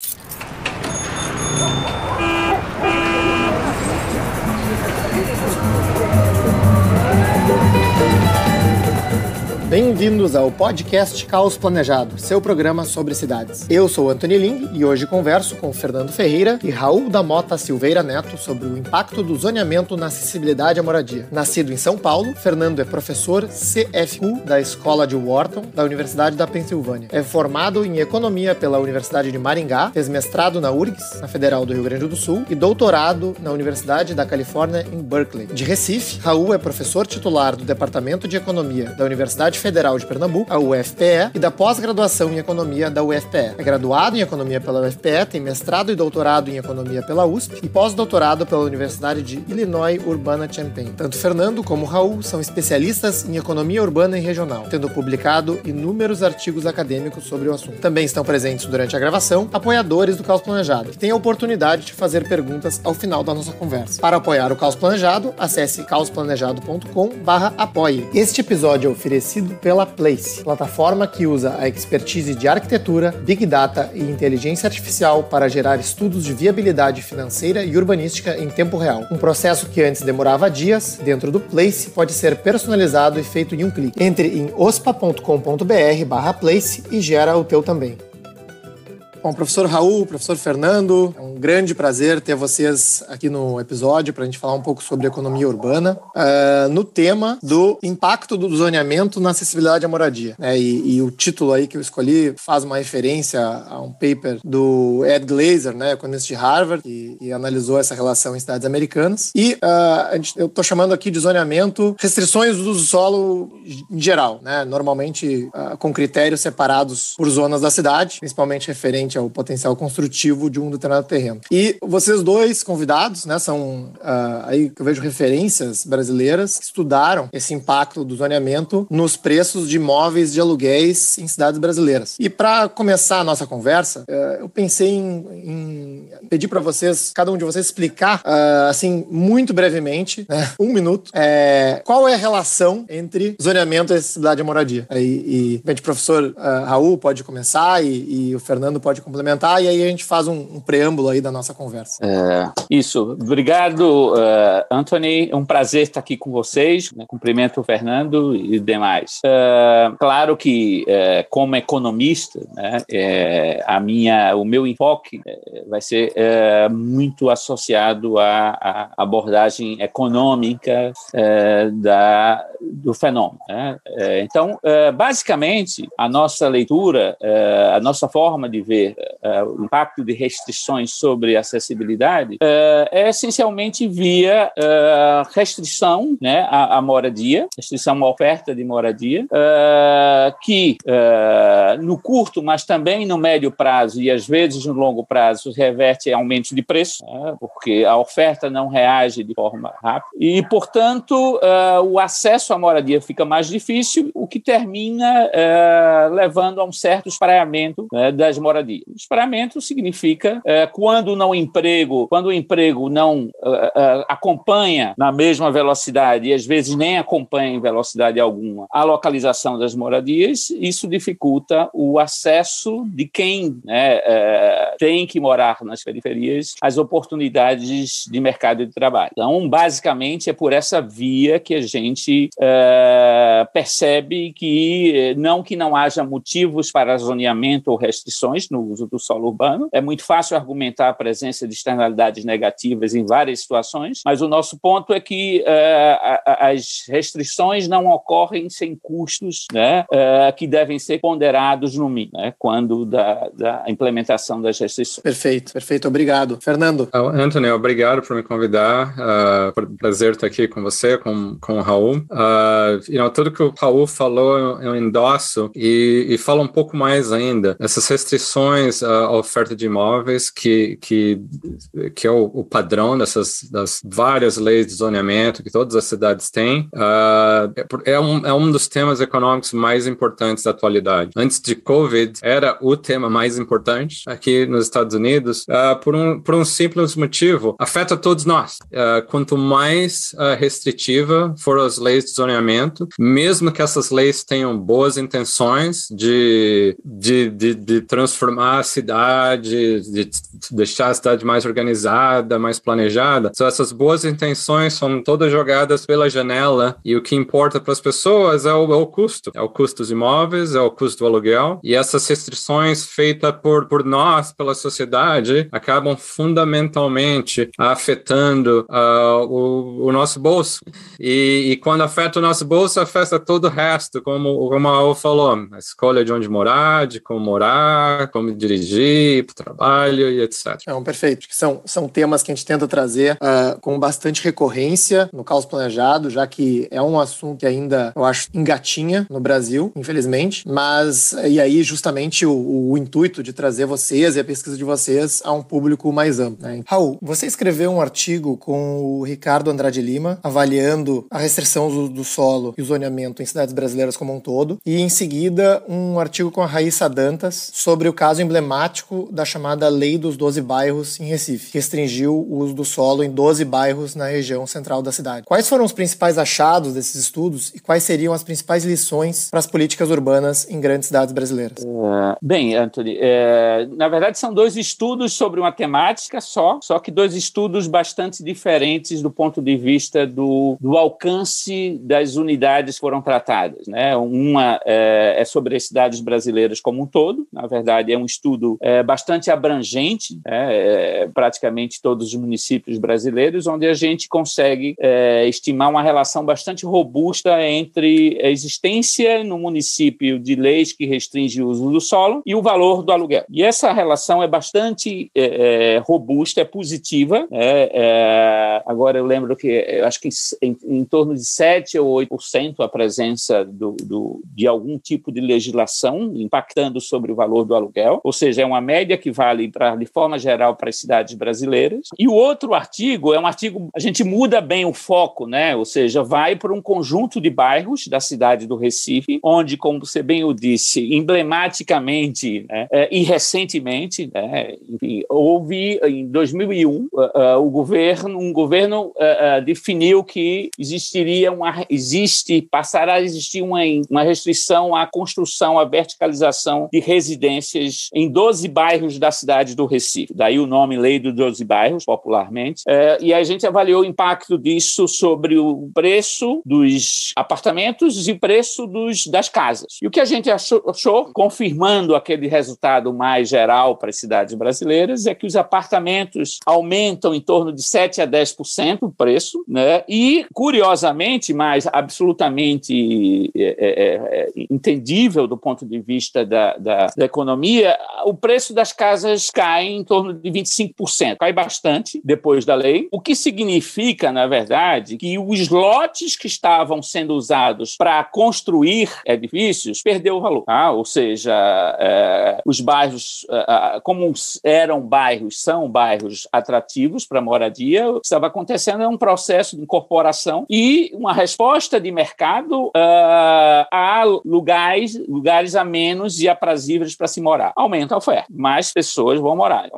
you Bem-vindos ao podcast Caos Planejado, seu programa sobre cidades. Eu sou Anthony Ling e hoje converso com Fernando Ferreira e Raul da Mota Silveira Neto sobre o impacto do zoneamento na acessibilidade à moradia. Nascido em São Paulo, Fernando é professor CFU da Escola de Wharton da Universidade da Pensilvânia. É formado em Economia pela Universidade de Maringá, fez mestrado na URGS, na Federal do Rio Grande do Sul, e doutorado na Universidade da Califórnia em Berkeley. De Recife, Raul é professor titular do Departamento de Economia da Universidade Universidade Federal de Pernambuco, a UFPE, e da pós-graduação em Economia da UFPE. É graduado em Economia pela UFPE, tem mestrado e doutorado em Economia pela USP e pós-doutorado pela Universidade de Illinois Urbana-Champaign. Tanto Fernando como Raul são especialistas em economia urbana e regional, tendo publicado inúmeros artigos acadêmicos sobre o assunto. Também estão presentes durante a gravação apoiadores do Caos Planejado, que têm a oportunidade de fazer perguntas ao final da nossa conversa. Para apoiar o Caos Planejado, acesse caosplanejado.com/apoie. Este episódio é oferecido pela Place, plataforma que usa a expertise de arquitetura, Big Data e inteligência artificial para gerar estudos de viabilidade financeira e urbanística em tempo real. Um processo que antes demorava dias, dentro do Place, pode ser personalizado e feito em um clique. Entre em ospa.com.br/place e gera o teu também. Bom, professor Raul, professor Fernando, é um grande prazer ter vocês aqui no episódio para a gente falar um pouco sobre economia urbana, uh, no tema do impacto do zoneamento na acessibilidade à moradia. Né? E, e, o título aí que eu escolhi faz uma referência a um paper do Ed Glazer, né, economista de Harvard, que, que analisou essa relação em cidades americanas. E uh, gente, eu estou chamando aqui de zoneamento restrições do uso do solo em geral, né? normalmente uh, com critérios separados por zonas da cidade, principalmente referente é o potencial construtivo de um determinado terreno. E vocês dois convidados, né, são uh, aí que eu vejo referências brasileiras que estudaram esse impacto do zoneamento nos preços de imóveis de aluguéis em cidades brasileiras. E para começar a nossa conversa, uh, eu pensei em, em pedir para vocês, cada um de vocês, explicar, uh, assim, muito brevemente, né, um minuto, é, qual é a relação entre zoneamento e cidade e moradia. E, e de repente, o professor ah, Raul pode começar e, e o Fernando pode pode complementar e aí a gente faz um, um preâmbulo aí da nossa conversa. É, isso. Obrigado, uh, Anthony. É um prazer estar aqui com vocês. Né? Cumprimento o Fernando e demais. Uh, claro que, uh, como economista, né, é, a minha, o meu enfoque vai ser muito associado à, à abordagem econômica da, do fenômeno. Né? então, basicamente, a nossa leitura, a nossa forma de ver ter é, é, uh, impacto de restrições sobre acessibilidade uh, é essencialmente via uh, restrição né, à, à, moradia, restrição à oferta de moradia, que no curto, mas também no médio prazo e às vezes no longo prazo reverte aumento de preço, né, porque a oferta não reage de forma rápida. E, portanto, o acesso à moradia fica mais difícil, o que termina levando a um certo espraiamento né, das moradias. Aí, esperamento significa é, quando não emprego, quando o emprego não é, é, acompanha na mesma velocidade e às vezes nem acompanha em velocidade alguma a localização das moradias, isso dificulta o acesso de quem né, é, tem que morar nas periferias às oportunidades de mercado de trabalho. Então, basicamente, é por essa via que a gente é, percebe que não que não haja motivos para zoneamento ou restrições no uso do solo urbano. É muito fácil argumentar a presença de externalidades negativas em várias situações, mas o nosso ponto é que uh, as restrições não ocorrem sem custos né, uh, que devem ser ponderados no mínimo, né, quando da, da, implementação das restrições. Perfeito, perfeito. Obrigado. Fernando. Então, Anthony, obrigado por me convidar. Uh, prazer estar aqui com você, com, com o Raul. Uh, you know, tudo que o Raul falou eu endosso e, e fala um pouco mais ainda. Essas restrições a oferta de imóveis, que, que, que é o, o padrão dessas das várias leis de zoneamento que todas as cidades têm, uh, é, um, é um dos temas econômicos mais importantes da atualidade. Antes de Covid, era o tema mais importante aqui nos Estados Unidos, uh, por, um, por um simples motivo: afeta todos nós. Uh, quanto mais restritiva forem as leis de zoneamento, mesmo que essas leis tenham boas intenções de, de, de, de transformar arrumar a cidade, de deixar a cidade mais organizada, mais planejada. Então, essas boas intenções são todas jogadas pela janela e o que importa para as pessoas é o, é o, custo. É o custo dos imóveis, é o custo do aluguel. E essas restrições feitas por, por nós, pela sociedade, acabam fundamentalmente afetando uh, o, o, nosso bolso. E, e, quando afeta o nosso bolso, afeta todo o resto, como, como a falou, a escolha de onde morar, de como morar, como dirigir, para o trabalho e etc. É um perfeito. que são, são temas que a gente tenta trazer uh, com bastante recorrência no caos planejado, já que é um assunto que ainda, eu acho, engatinha no Brasil, infelizmente. Mas, e aí, justamente, o, o intuito de trazer vocês e a pesquisa de vocês a um público mais amplo. Né? Raul, você escreveu um artigo com o Ricardo Andrade Lima, avaliando a restrição do, do solo e o zoneamento em cidades brasileiras como um todo, e em seguida um artigo com a Raíssa Dantas sobre o caso em emblemático da chamada Lei dos 12 Bairros em Recife, que restringiu o uso do solo em 12 bairros na região central da cidade. Quais foram os principais achados desses estudos e quais seriam as principais lições para as políticas urbanas em grandes cidades brasileiras? É, bem, Anthony, é, na verdade são dois estudos sobre uma temática só, só que dois estudos bastante diferentes do ponto de vista do, do alcance das unidades que foram tratadas. Né? Uma é, é sobre as cidades brasileiras como um todo, na verdade é um estudo é, bastante abrangente, né, é, praticamente todos os municípios brasileiros, onde a gente consegue é, estimar uma relação bastante robusta entre a existência no município de leis que restringem o uso do solo e o valor do aluguel. E essa relação é bastante é, é, robusta, é positiva. Né, agora eu lembro que eu acho que em, em torno de 7 ou 8% a presença do, do, de algum tipo de legislação impactando sobre o valor do aluguel ou seja, é uma média que vale pra, de forma geral para as cidades brasileiras. E o outro artigo é um artigo, a gente muda bem o foco, né? ou seja, vai para um conjunto de bairros da cidade do Recife, onde, como você bem o disse, emblematicamente né, é, e recentemente, né, enfim, houve em 2001 eh, eh, o governo, um governo eh, definiu que existiria uma, existe, passará a existir uma, uma restrição à construção, à verticalização de residências em 12 bairros da cidade do Recife. Daí o nome Lei dos 12 Bairros, popularmente. É, e a gente avaliou o impacto disso sobre o preço dos apartamentos e preço dos, das casas. E o que a gente achou, achou confirmando aquele resultado mais geral para as cidades brasileiras, é que os apartamentos aumentam em torno de 7 a 10% o preço, né? e, curiosamente, mas absolutamente é, é, é, é, entendível do ponto de vista da, da, da, economia, o preço das casas cai em torno de 25%. Cai bastante depois da lei, o que significa, na verdade, que os lotes que estavam sendo usados para construir edifícios perdeu o valor. Ah, ou seja, é, os bairros, é, como eram bairros, são bairros atrativos para moradia, o que estava acontecendo é um processo de incorporação e uma resposta de mercado é, a lugares, lugares a menos e aprazíveis para se morar. Ao aumenta a oferta, mais pessoas vão morar.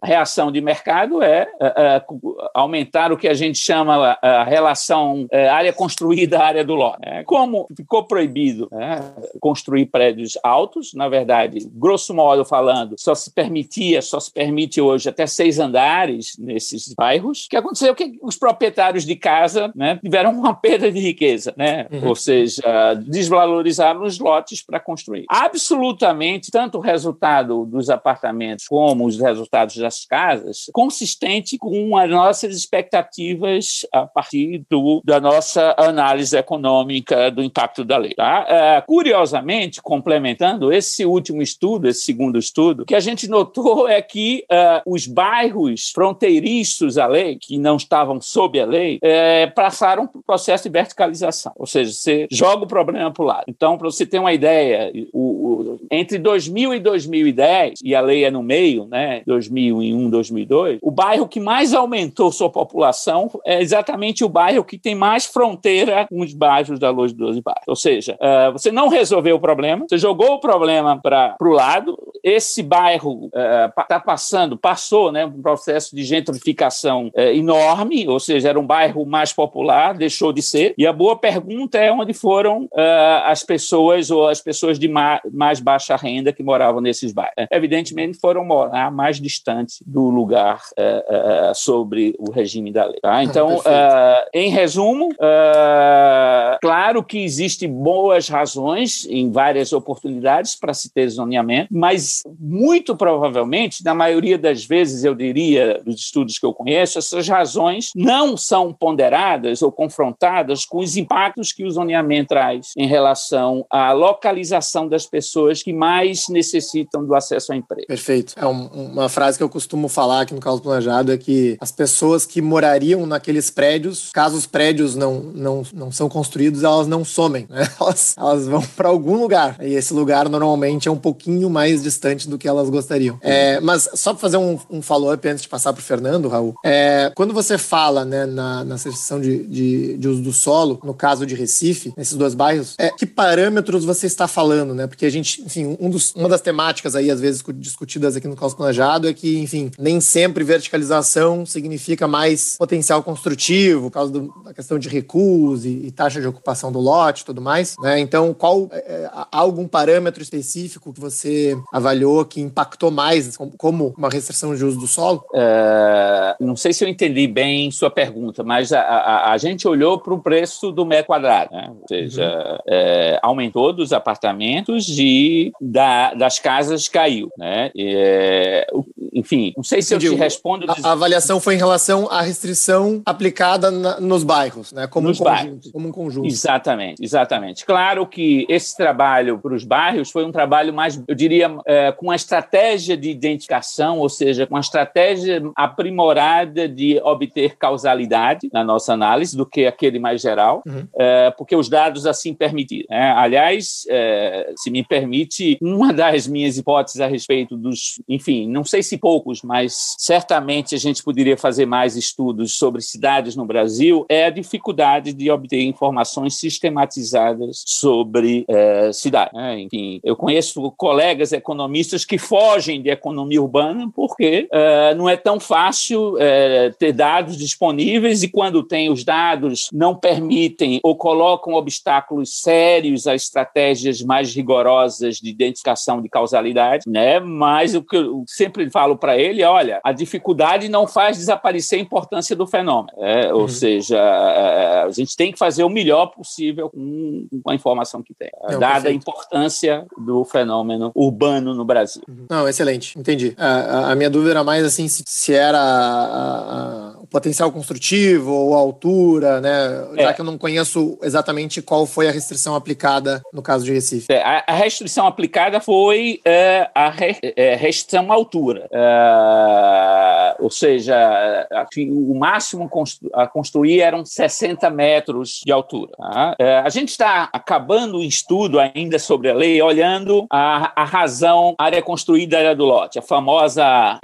A reação de mercado é, é, é aumentar o que a gente chama é, a relação área construída área do lote. como ficou proibido né, construir prédios altos, na verdade, grosso modo falando, só se permitia, só se permite hoje até seis andares nesses bairros, o que aconteceu que os proprietários de casa né, tiveram uma perda de riqueza, né? Uhum. ou seja, desvalorizaram os lotes para construir. Absolutamente, tanto o resultado resultado dos apartamentos como os resultados das casas, consistente com as nossas expectativas a partir do, da nossa análise econômica do impacto da lei. Tá? É, curiosamente, complementando esse último estudo, esse segundo estudo, o que a gente notou é que é, os bairros fronteiriços à lei, que não estavam sob a lei, é, passaram por um processo de verticalização, ou seja, você joga o problema para o lado. Então, para você ter uma ideia, o, o, entre 2000 e 2010, 2010, e a lei é no meio, né, 2001, 2002, o bairro que mais aumentou sua população é exatamente o bairro que tem mais fronteira com os bairros da Luz 12 Bairros. Ou seja, uh, você não resolveu o problema, você jogou o problema para o lado, esse bairro está eh, uh, passando, passou né, um processo de gentrificação uh, enorme, ou seja, era um bairro mais popular, deixou de ser, e a boa pergunta é onde foram as pessoas ou as pessoas de mais baixa renda que moravam nesses bairros bairro. Evidentemente, foram morar mais distante do lugar uh, uh, sobre o regime da lei. Tá? Ah, então, uh, em resumo, claro que existe boas razões em várias oportunidades para se ter zoneamento, mas muito provavelmente, na maioria das vezes, eu diria, dos estudos que eu conheço, essas razões não são ponderadas ou confrontadas com os impactos que o zoneamento traz em relação à localização das pessoas que mais necessitam questão do acesso ao emprego. Perfeito. É um, uma frase que eu costumo falar aqui no Caos Planejado é que as pessoas que morariam naqueles prédios, caso os prédios não, não, não são construídos, elas não somem, né? elas, elas vão para algum lugar. E esse lugar normalmente é um pouquinho mais distante do que elas gostariam. É, mas só para fazer um, um follow-up antes de passar para Fernando, Raul, é, quando você fala né, na, na seção de, de, de, uso do solo, no caso de Recife, nesses dois bairros, é, que parâmetros você está falando? Né? Porque a gente, enfim, um dos, uma das temáticas aí, às vezes, discutidas aqui no caos planejado, é que, enfim, nem sempre verticalização significa mais potencial construtivo, por causa do, da questão de recuos e, e, taxa de ocupação do lote e tudo mais. Né? Então, qual é, é há algum parâmetro específico que você avaliou que impactou mais, como uma restrição de uso do solo? É, não sei se eu entendi bem sua pergunta, mas a, a, a gente olhou para o preço do metro quadrado, né? ou seja, uhum. é, aumentou dos apartamentos e da, das casas caiu, né? É, enfim, não sei se Entendi. eu te respondo. A, avaliação foi em relação à restrição aplicada na, nos bairros, né? Como nos um bairros. Conjunto, como um conjunto. Exatamente, exatamente. Claro que esse trabalho para os bairros foi um trabalho mais, eu diria, é, com uma estratégia de identificação, ou seja, com uma estratégia aprimorada de obter causalidade na nossa análise do que aquele mais geral, uhum. é, porque os dados assim permitiram. Né? Aliás, é, se me permite, uma das minhas hipóteses hipóteses a respeito dos, enfim, não sei se poucos, mas certamente a gente poderia fazer mais estudos sobre cidades no Brasil, é a dificuldade de obter informações sistematizadas sobre é, cidade. É, enfim, eu conheço colegas economistas que fogem de economia urbana porque é, não é tão fácil eh, ter dados disponíveis e quando tem os dados não permitem ou colocam obstáculos sérios a estratégias mais rigorosas de identificação de causalidade né? Mas o que eu sempre falo para ele, é, olha, a dificuldade não faz desaparecer a importância do fenômeno. Né? Ou uhum. seja, eh, a gente tem que fazer o melhor possível com, a informação que tem, não, dada perfeito. a importância do fenômeno urbano no Brasil. Uhum. Não, excelente, entendi. A, a, minha dúvida era mais assim se, se era a, a, o potencial construtivo ou a altura, né? É. Já que eu não conheço exatamente qual foi a restrição aplicada no caso de Recife. É, a, restrição aplicada foi é, a re, é, restrição à altura. É, ou seja, aqui, assim, o máximo a construir eram 60 metros de altura. Tá? É, a gente está acabando o estudo ainda sobre a lei, olhando a, a razão área construída área do lote, a famosa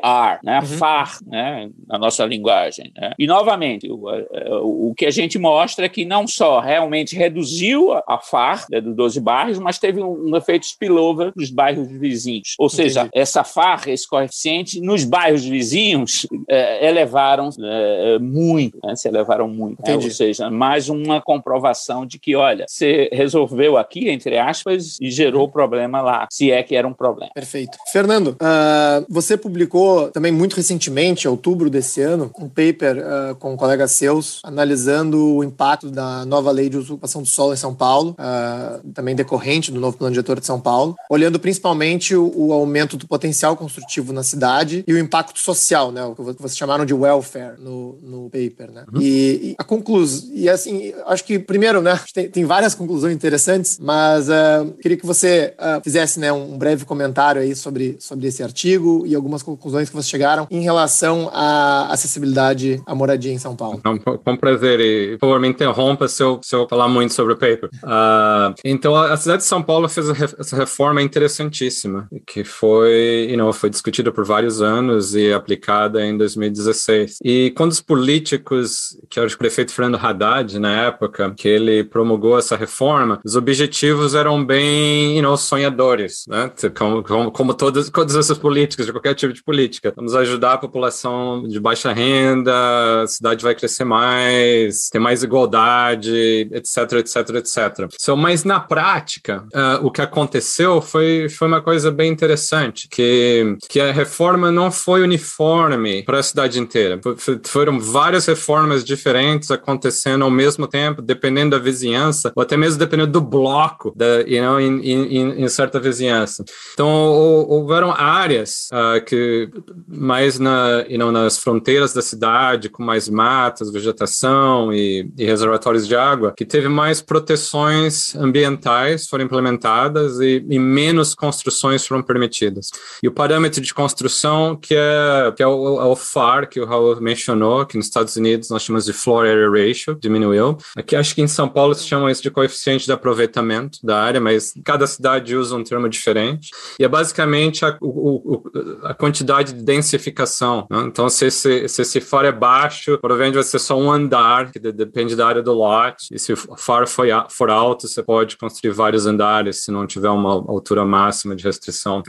FAR, né? Uhum. FAR, né? na nossa linguagem. Né? E, novamente, é, o, o, que a gente mostra é que não só realmente reduziu a, FAR né, dos 12 bairros, mas teve um, um efeito spillover dos bairros bairros vizinhos. Ou seja, Entendi. essa farra, esse coeficiente, nos bairros vizinhos, é, elevaram é, muito, né? se elevaram muito. Né? Ou seja, mais uma comprovação de que, olha, você resolveu aqui, entre aspas, e gerou o problema lá, se é que era um problema. Perfeito. Fernando, uh, você publicou também muito recentemente, em outubro desse ano, um paper uh, com colegas seus analisando o impacto da nova lei de usurpação do solo em São Paulo, uh, também decorrente do novo plano diretor de São Paulo, olhando principalmente principalmente o, o, aumento do potencial construtivo na cidade e o impacto social, né? O que vocês chamaram de welfare no, no paper, né? Uhum. E, e, a conclusão, e assim, acho que primeiro, né? Tem, tem várias conclusões interessantes, mas uh, queria que você uh, fizesse, né, um breve comentário aí sobre, sobre esse artigo e algumas conclusões que vocês chegaram em relação à acessibilidade à moradia em São Paulo. Não, com prazer e por favor me interrompa se eu, se eu falar muito sobre o paper. Uh, então a cidade de São Paulo fez essa reforma é interessantíssima importantíssima, que foi, you know, foi discutida por vários anos e aplicada em 2016. E quando os políticos, que era o prefeito Fernando Haddad na época, que ele promulgou essa reforma, os objetivos eram bem, you know, sonhadores, né? Como, como, como todas, todas essas políticas, de qualquer tipo de política. Vamos ajudar a população de baixa renda, a cidade vai crescer mais, ter mais igualdade, etc, etc, etc. So, mas na prática, uh, o que aconteceu foi, foi uma coisa bem interessante, que, que a reforma não foi uniforme para a cidade inteira. Foram várias reformas diferentes acontecendo ao mesmo tempo, dependendo da vizinhança, ou até mesmo dependendo do bloco da, you know, em, em, em certa vizinhança. Então, houveram áreas uh, que mais na, you know, nas fronteiras da cidade, com mais matas, vegetação e, e reservatórios de água, que teve mais proteções ambientais, foram implementadas e, e menos construções construções foram permitidas. E o parâmetro de construção, que é, que é o, é o FAR, que o Raul mencionou, que nos Estados Unidos nós chamamos de Floor Area Ratio, diminuiu. Aqui acho que em São Paulo se chama isso de coeficiente de aproveitamento da área, mas cada cidade usa um termo diferente. E é basicamente a, o, o, a quantidade de densificação. Né? Então, se esse, se esse FAR é baixo, provavelmente vai ser só um andar, que de, depende da área do lote. E se o FAR for, for alto, você pode construir vários andares se não tiver uma altura máxima máxima de restrição.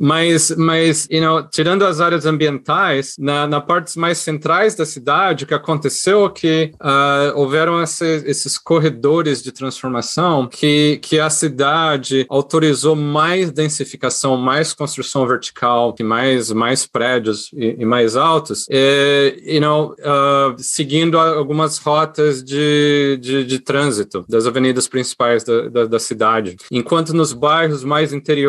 Mas, mas you know, tirando as áreas ambientais, na, na partes mais centrais da cidade, o que aconteceu é que uh, houveram esse, esses corredores de transformação que, que a cidade autorizou mais densificação, mais construção vertical, mais, mais prédios e, e mais altos, e, eh, you know, uh, seguindo algumas rotas de, de, de, trânsito das avenidas principais da, da, da cidade. Enquanto nos bairros mais interiores,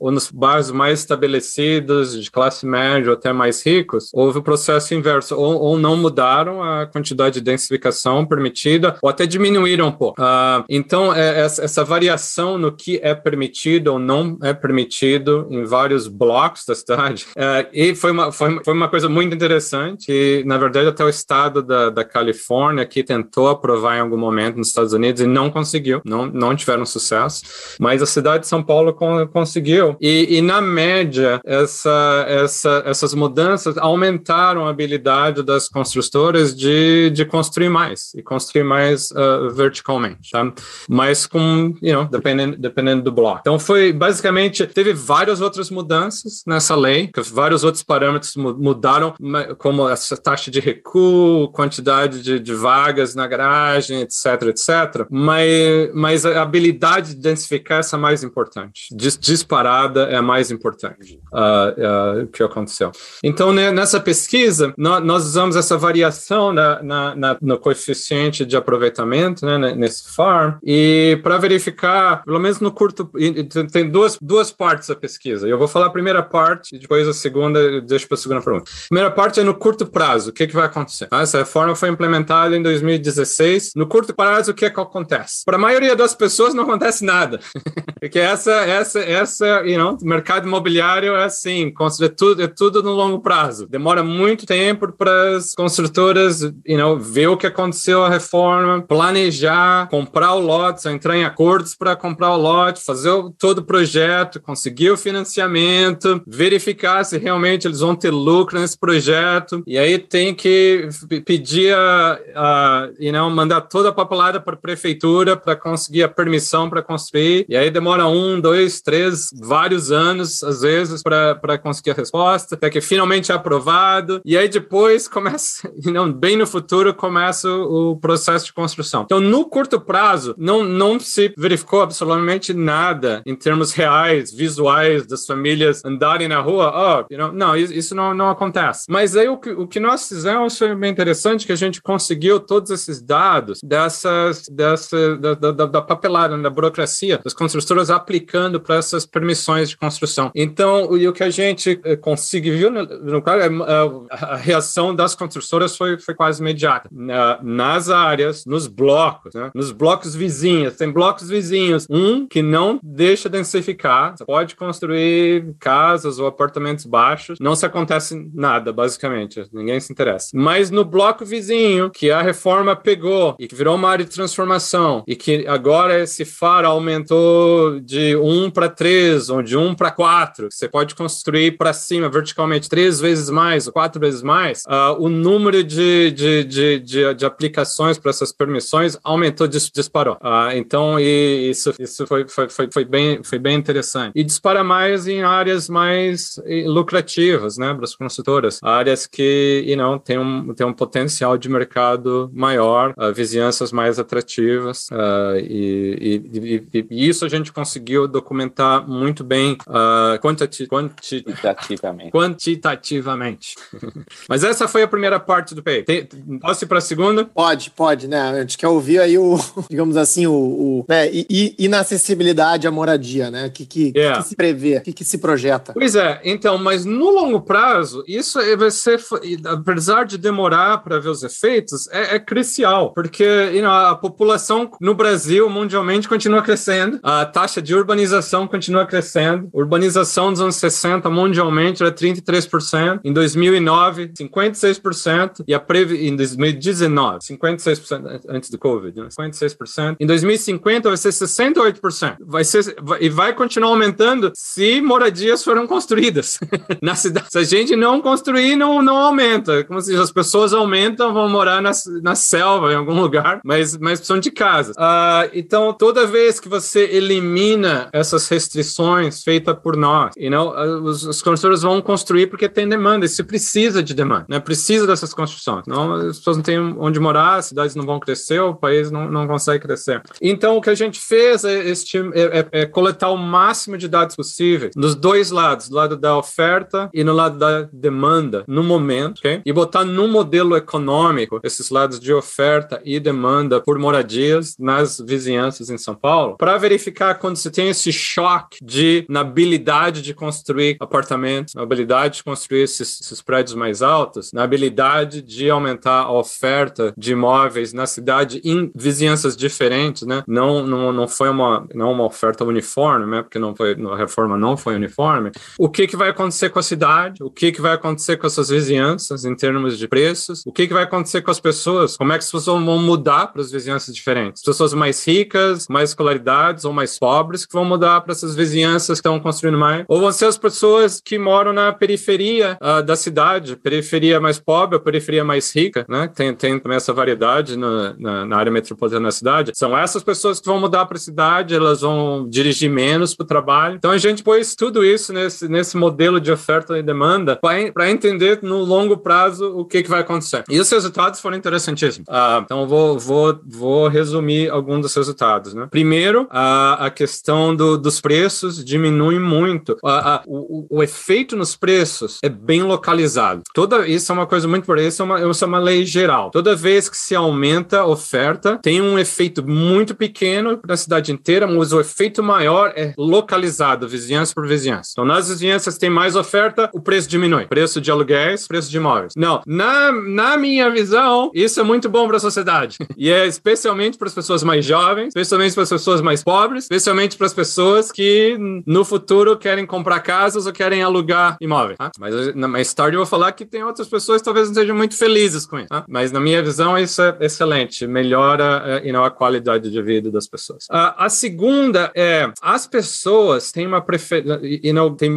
ou nos bairros mais estabelecidos, de classe média ou até mais ricos, houve o um processo inverso, ou, ou, não mudaram a quantidade de densificação permitida, ou até diminuíram um pouco. Uh, então, é, essa, é, essa variação no que é permitido ou não é permitido em vários blocos da cidade, é, e foi uma, foi, foi uma coisa muito interessante, e na verdade até o estado da, da Califórnia, que tentou aprovar em algum momento nos Estados Unidos e não conseguiu, não, não tiveram sucesso, mas a cidade de São Paulo com, conseguiu. E, e na média, essa, essa, essas mudanças aumentaram a habilidade das construtoras de, de construir mais e construir mais uh, verticalmente, tá? Mas com, you know, dependendo, dependendo do bloco. Então foi basicamente teve várias outras mudanças nessa lei, vários outros parâmetros mudaram, como essa taxa de recuo, quantidade de, de vagas na garagem, etc, etc. Mas, mas a habilidade de densificar essa é mais importante. De, disparada é a mais importante uh, uh, que aconteceu. Então, né, nessa pesquisa, nós, nós usamos essa variação na, na, na, no coeficiente de aproveitamento, né, nesse farm, e para verificar, pelo menos no curto, tem duas, duas partes da pesquisa. Eu vou falar a primeira parte e depois a segunda, deixo para a segunda pergunta. A primeira parte é no curto prazo, o que, que vai acontecer? Ah, essa reforma foi implementada em 2016. No curto prazo, o que, é que acontece? Para a maioria das pessoas, não acontece nada. Porque essa, essa, essa essa, you know, mercado imobiliário é assim, é tudo, é tudo no longo prazo. Demora muito tempo para as construtoras, you know, ver o que aconteceu a reforma, planejar, comprar o lote, entrar em acordos para comprar o lote, fazer o, todo o projeto, conseguir o financiamento, verificar se realmente eles vão ter lucro nesse projeto. E aí tem que pedir a, a you know, mandar toda a papelada para a prefeitura para conseguir a permissão para construir. E aí demora um, dois, três vários anos, às vezes, para conseguir a resposta, até que finalmente é aprovado. E aí depois começa, não, bem no futuro, começa o processo de construção. Então, no curto prazo, não, não se verificou absolutamente nada em termos reais, visuais, das famílias andarem na rua. Oh, you know, não, isso não, não acontece. Mas aí o que, o que nós fizemos foi bem interessante, que a gente conseguiu todos esses dados dessas, dessa, da, da, da papelada, né, da burocracia, das construtoras aplicando para essas permissões de construção. Então, o que a gente eh, conseguiu, no caso, é, é, a reação das construtoras foi, foi quase imediata. Nas áreas, nos blocos, né? nos blocos vizinhos, tem blocos vizinhos, um que não deixa densificar, pode construir casas ou apartamentos baixos, não se acontece nada, basicamente, ninguém se interessa. Mas no bloco vizinho, que a reforma pegou e que virou uma área de transformação e que agora esse FAR aumentou de 1 para três, ou de um para quatro, Você pode construir para cima verticalmente três vezes mais ou quatro vezes mais. Uh, o número de, de, de, de, de aplicações para essas permissões aumentou, dis, disparou. Uh, então, isso, isso foi, foi, foi, foi, bem, foi bem interessante. E dispara mais em áreas mais lucrativas, né, para as consultoras. Áreas que, e não, tem um, tem um potencial de mercado maior, uh, vizinhanças mais atrativas. E e, e, e, e isso a gente conseguiu documentar muito bem uh, ah, quantitati quanti quantitativamente. quantitativamente. Mas essa foi a primeira parte do PEI. Tem, posso ir para a segunda? Pode, pode, né? A gente quer ouvir aí o, digamos assim, o, o né? I, inacessibilidade à moradia, né? O que, que, yeah. que, é. se prevê, o que, que se projeta. Pois é, então, mas no longo prazo, isso vai ser, apesar de demorar para ver os efeitos, é, é crucial, porque you know, a população no Brasil, mundialmente, continua crescendo, a taxa de urbanização continua continua crescendo. Urbanização dos anos 60 mundialmente era 33%. É em 2009, 56%. E a previ... em 2019, 56% antes do Covid, né? 56%. Em 2050 vai ser 68%. Vai ser... E vai continuar aumentando se moradias foram construídas na cidade. Se a gente não construir, não, não aumenta. É como se as pessoas aumentam, vão morar na, na selva, em algum lugar, mas, mas precisam de casas Uh, então, toda vez que você elimina essas restrições, restrições feitas por nós. E não, uh, os, os construtores vão construir porque tem demanda, e se precisa de demanda, né? precisa dessas construções. Não, as pessoas não têm onde morar, as cidades não vão crescer, o país não, não consegue crescer. Então, o que a gente fez é, este, é, é, é coletar o máximo de dados possíveis, nos dois lados, do lado da oferta e no lado da demanda, no momento, okay? e botar no modelo econômico esses lados de oferta e demanda por moradias nas vizinhanças em São Paulo, para verificar quando se tem esse choque de, na habilidade de construir apartamentos, na habilidade de construir esses, esses prédios mais altos, na habilidade de aumentar a oferta de imóveis na cidade em vizinhanças diferentes, né? Não, não, não foi uma, não uma oferta uniforme, né? Porque não foi, a reforma não foi uniforme. O que, que vai acontecer com a cidade? O que, que vai acontecer com essas vizinhanças em termos de preços? O que, que vai acontecer com as pessoas? Como é que as pessoas vão mudar para as vizinhanças diferentes? Pessoas mais ricas, mais escolaridades ou mais pobres que vão mudar para essas essas vizinhanças que estão construindo mais, ou vão ser as pessoas que moram na periferia uh, da cidade, periferia mais pobre, periferia mais rica, né? Tem, tem também essa variedade no, na, na, área metropolitana da cidade. São essas pessoas que vão mudar para a cidade, elas vão dirigir menos para o trabalho. Então a gente pôs tudo isso nesse, nesse modelo de oferta e demanda para entender no longo prazo o que, que vai acontecer. E os resultados foram interessantíssimos. Uh, então vou, vou, vou resumir alguns dos resultados, né? Primeiro, uh, a questão do, dos preços preços diminuem muito. A, a, o, o, efeito nos preços é bem localizado. Toda isso é uma coisa muito por Isso é uma, isso é uma lei geral. Toda vez que se aumenta a oferta, tem um efeito muito pequeno na cidade inteira, mas o efeito maior é localizado, vizinhança por vizinhança. Então, nas vizinhanças tem mais oferta, o preço diminui. Preço de aluguéis, preço de imóveis. Não, na, na minha visão, isso é muito bom para a sociedade. e é especialmente para as pessoas mais jovens, especialmente para as pessoas mais pobres, especialmente para as pessoas que no futuro querem comprar casas ou querem alugar imóveis. Tá? Mas mais tarde eu vou falar que tem outras pessoas que talvez não sejam muito felizes com isso. Tá? Mas na minha visão isso é excelente, melhora é, e não a qualidade de vida das pessoas. a segunda é as pessoas têm uma preferência, e não tem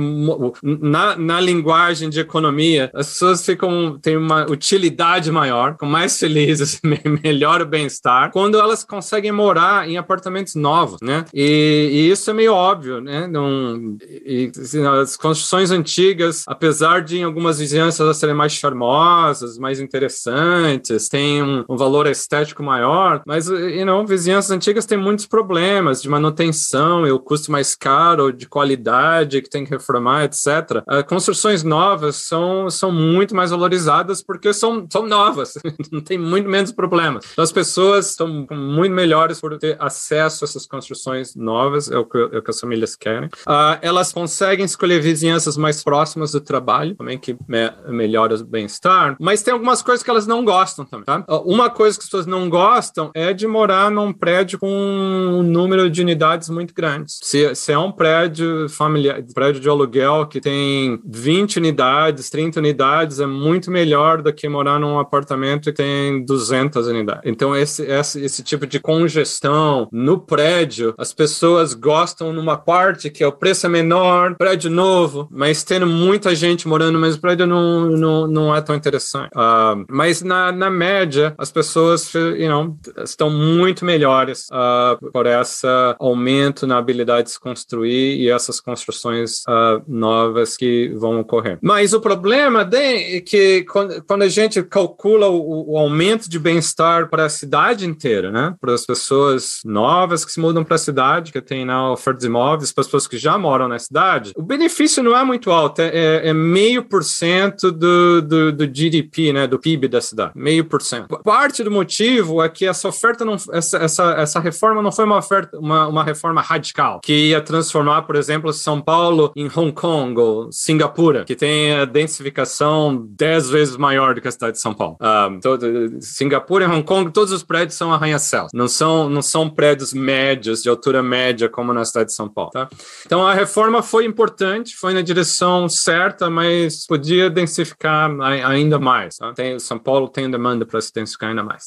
na, na linguagem de economia as pessoas ficam têm uma utilidade maior, ficam mais felizes, melhor o bem-estar quando elas conseguem morar em apartamentos novos, né? E, e isso é meio óbvio óbvio, né? Não, e, assim, as construções antigas, apesar de em algumas vizinhanças elas serem mais charmosas, mais interessantes, têm um, um valor estético maior, mas e não, vizinhanças antigas têm muitos problemas de manutenção e o custo mais caro, de qualidade que tem que reformar, etc. As ah, construções novas são, são muito mais valorizadas porque são, são novas, não tem muito menos problemas. Então as pessoas estão muito melhores por ter acesso a essas construções novas, é o que, é o que as famílias querem. Uh, elas conseguem escolher vizinhanças mais próximas do trabalho, também que me melhora o bem-estar, mas tem algumas coisas que elas não gostam também, tá? Uh, uma coisa que as pessoas não gostam é de morar num prédio com um número de unidades muito grandes. Se, se é um prédio familiar, prédio de aluguel que tem 20 unidades, 30 unidades, é muito melhor do que morar num apartamento que tem 200 unidades. Então, esse, esse, esse tipo de congestão no prédio, as pessoas gostam numa uma parte que é o preço é menor, prédio novo, mas tendo muita gente morando no mesmo prédio não, não, não é tão interessante. Uh, mas na, na média, as pessoas you know, estão muito melhores uh, por esse aumento na habilidade de se construir e essas construções uh, novas que vão ocorrer. Mas o problema é que quando, a gente calcula o, o aumento de bem-estar para a cidade inteira, né, para as pessoas novas que se mudam para a cidade, que tem na oferta de imóveis para as pessoas que já moram na cidade, o benefício não é muito alto, é, é, é meio por cento do, do, GDP, né, do PIB da cidade, meio por cento. Parte do motivo é que essa oferta não, essa, essa, essa reforma não foi uma oferta, uma, uma reforma radical que ia transformar, por exemplo, São Paulo em Hong Kong ou Singapura, que tem a densificação dez vezes maior do que a cidade de São Paulo. Um, ah, todo, então, Singapura e Hong Kong, todos os prédios são arranha-céus, não são, não são prédios médios de altura média como na cidade de São Paulo. Tá? Então a reforma foi importante, foi na direção certa, mas podia densificar ainda mais. Tá? Tem, São Paulo tem demanda para se densificar ainda mais.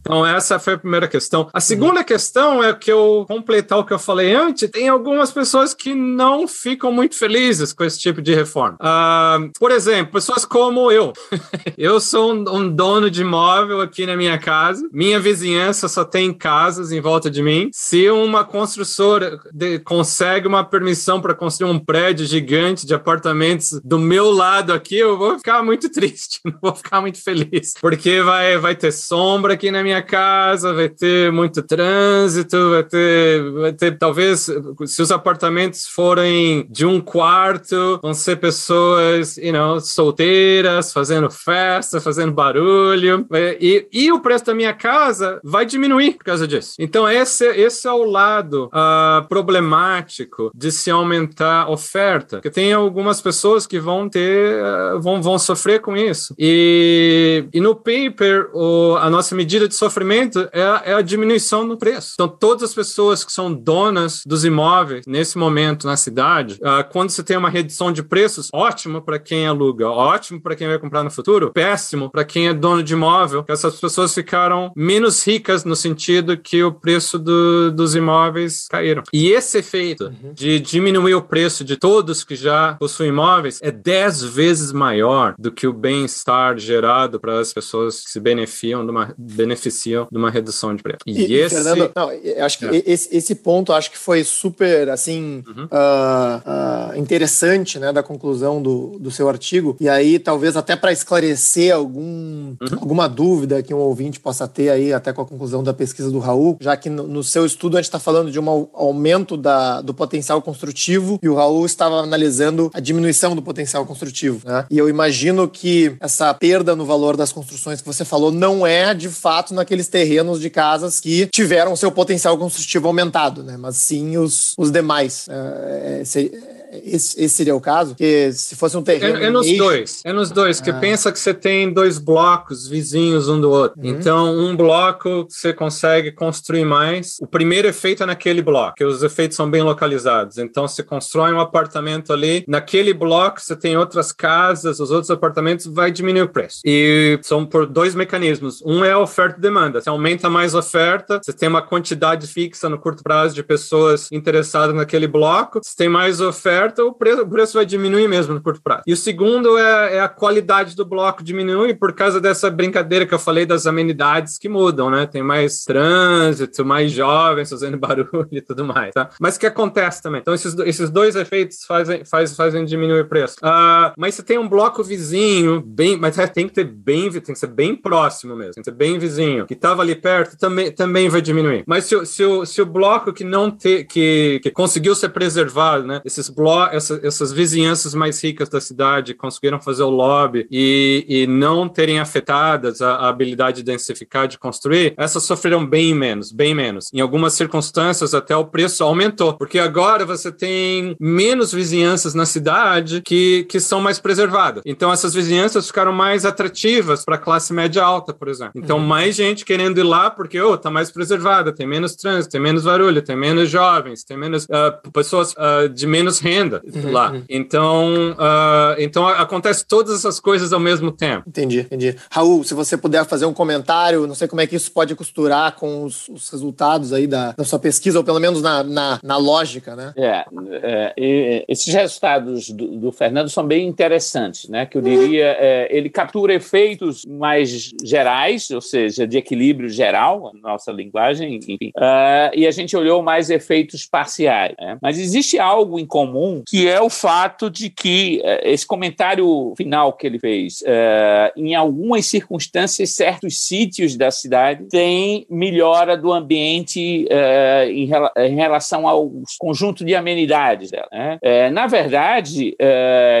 Então essa foi a primeira questão. A segunda uhum. questão é que eu completar o que eu falei antes. Tem algumas pessoas que não ficam muito felizes com esse tipo de reforma. Uh, por exemplo, pessoas como eu. eu sou um, um dono de imóvel aqui na minha casa. Minha vizinhança só tem casas em volta de mim. Se uma construtora de, com consegue uma permissão para construir um prédio gigante de apartamentos do meu lado aqui, eu vou ficar muito triste, não vou ficar muito feliz. Porque vai, vai ter sombra aqui na minha casa, vai ter muito trânsito, vai ter, vai ter talvez, se os apartamentos forem de um quarto, vão ser pessoas, you know, solteiras, fazendo festa, fazendo barulho. E, e o preço da minha casa vai diminuir por causa disso. Então, esse, esse é o lado uh, problemático automático de se aumentar a oferta, porque tem algumas pessoas que vão ter, eh, vão, vão sofrer com isso. E, e no paper, o, a nossa medida de sofrimento é, a, é a diminuição no preço. Então, todas as pessoas que são donas dos imóveis nesse momento na cidade, uh, quando você tem uma redução de preços, ótimo para quem aluga, ótimo para quem vai comprar no futuro, péssimo para quem é dono de imóvel, que essas pessoas ficaram menos ricas no sentido que o preço do, dos imóveis caíram. E esse efeito uhum. de diminuir o preço de todos que já possuem imóveis é 10 vezes maior do que o bem-estar gerado para as pessoas que se beneficiam de uma, beneficiam de uma redução de preço. E, e esse... Fernando, não, acho que é. esse, esse ponto acho que foi super assim uhum. uh, uh, interessante né, da conclusão do, do seu artigo. E aí, talvez até para esclarecer algum, uhum. alguma dúvida que um ouvinte possa ter aí, até com a conclusão da pesquisa do Raul, já que no, no seu estudo a gente está falando de um aumento da do potencial construtivo e o Raul estava analisando a diminuição do potencial construtivo. Né? E eu imagino que essa perda no valor das construções que você falou não é de fato naqueles terrenos de casas que tiveram seu potencial construtivo aumentado, né? mas sim os, os demais. é, é, esse, esse, seria o caso? Que se fosse um terreno. É, é nos eixo... dois. É nos dois, ah. que pensa que você tem dois blocos vizinhos um do outro. Uhum. Então, um bloco você consegue construir mais. O primeiro efeito é naquele bloco, que os efeitos são bem localizados. Então, você constrói um apartamento ali, naquele bloco você tem outras casas, os outros apartamentos, vai diminuir o preço. E são por dois mecanismos. Um é a oferta e demanda. Você aumenta mais a oferta, você tem uma quantidade fixa no curto prazo de pessoas interessadas naquele bloco, você tem mais oferta certa, o preço, o preço vai diminuir mesmo no curto prazo. E o segundo é, é, a qualidade do bloco diminui por causa dessa brincadeira que eu falei das amenidades que mudam, né? Tem mais trânsito, mais jovens fazendo barulho e tudo mais, tá? Mas o que acontece também? Então, esses, esses dois efeitos fazem, faz, fazem diminuir o preço. Uh, mas você tem um bloco vizinho, bem, mas é, tem que ter bem, tem que ser bem próximo mesmo, tem que ser bem vizinho, que estava ali perto, também, também vai diminuir. Mas se, se, se, o, se o bloco que não te, que, que conseguiu ser preservado, né? Esses blocos essas vizinhanças mais ricas da cidade conseguiram fazer o lobby e, e não terem afetadas a, a, habilidade de densificar, de construir, essas sofreram bem menos, bem menos. Em algumas circunstâncias, até o preço aumentou, porque agora você tem menos vizinhanças na cidade que, que são mais preservadas. Então, essas vizinhanças ficaram mais atrativas para a classe média alta, por exemplo. Então, uhum. mais gente querendo ir lá porque oh, tá mais preservada, tem menos trânsito, tem menos barulho, tem menos jovens, tem menos uh, pessoas uh, de menos renda uhum, lá. Uhum. Então, uh, então acontece todas essas coisas ao mesmo tempo. Entendi, entendi. Raul, se você puder fazer um comentário, não sei como é que isso pode costurar com os, os resultados aí da, da, sua pesquisa, ou pelo menos na, na, na lógica, né? É, é e, esses resultados do, do, Fernando são bem interessantes, né? Que eu diria, é, ele captura efeitos mais gerais, ou seja, de equilíbrio geral, a nossa linguagem, enfim. Uh, e a gente olhou mais efeitos parciais. Né? Mas existe algo em comum que é o fato de que eh, esse comentário final que ele fez, é, em algumas circunstâncias, certos sítios da cidade têm melhora do ambiente é, em, em, relação ao conjunto de amenidades dela. Né? É, na verdade,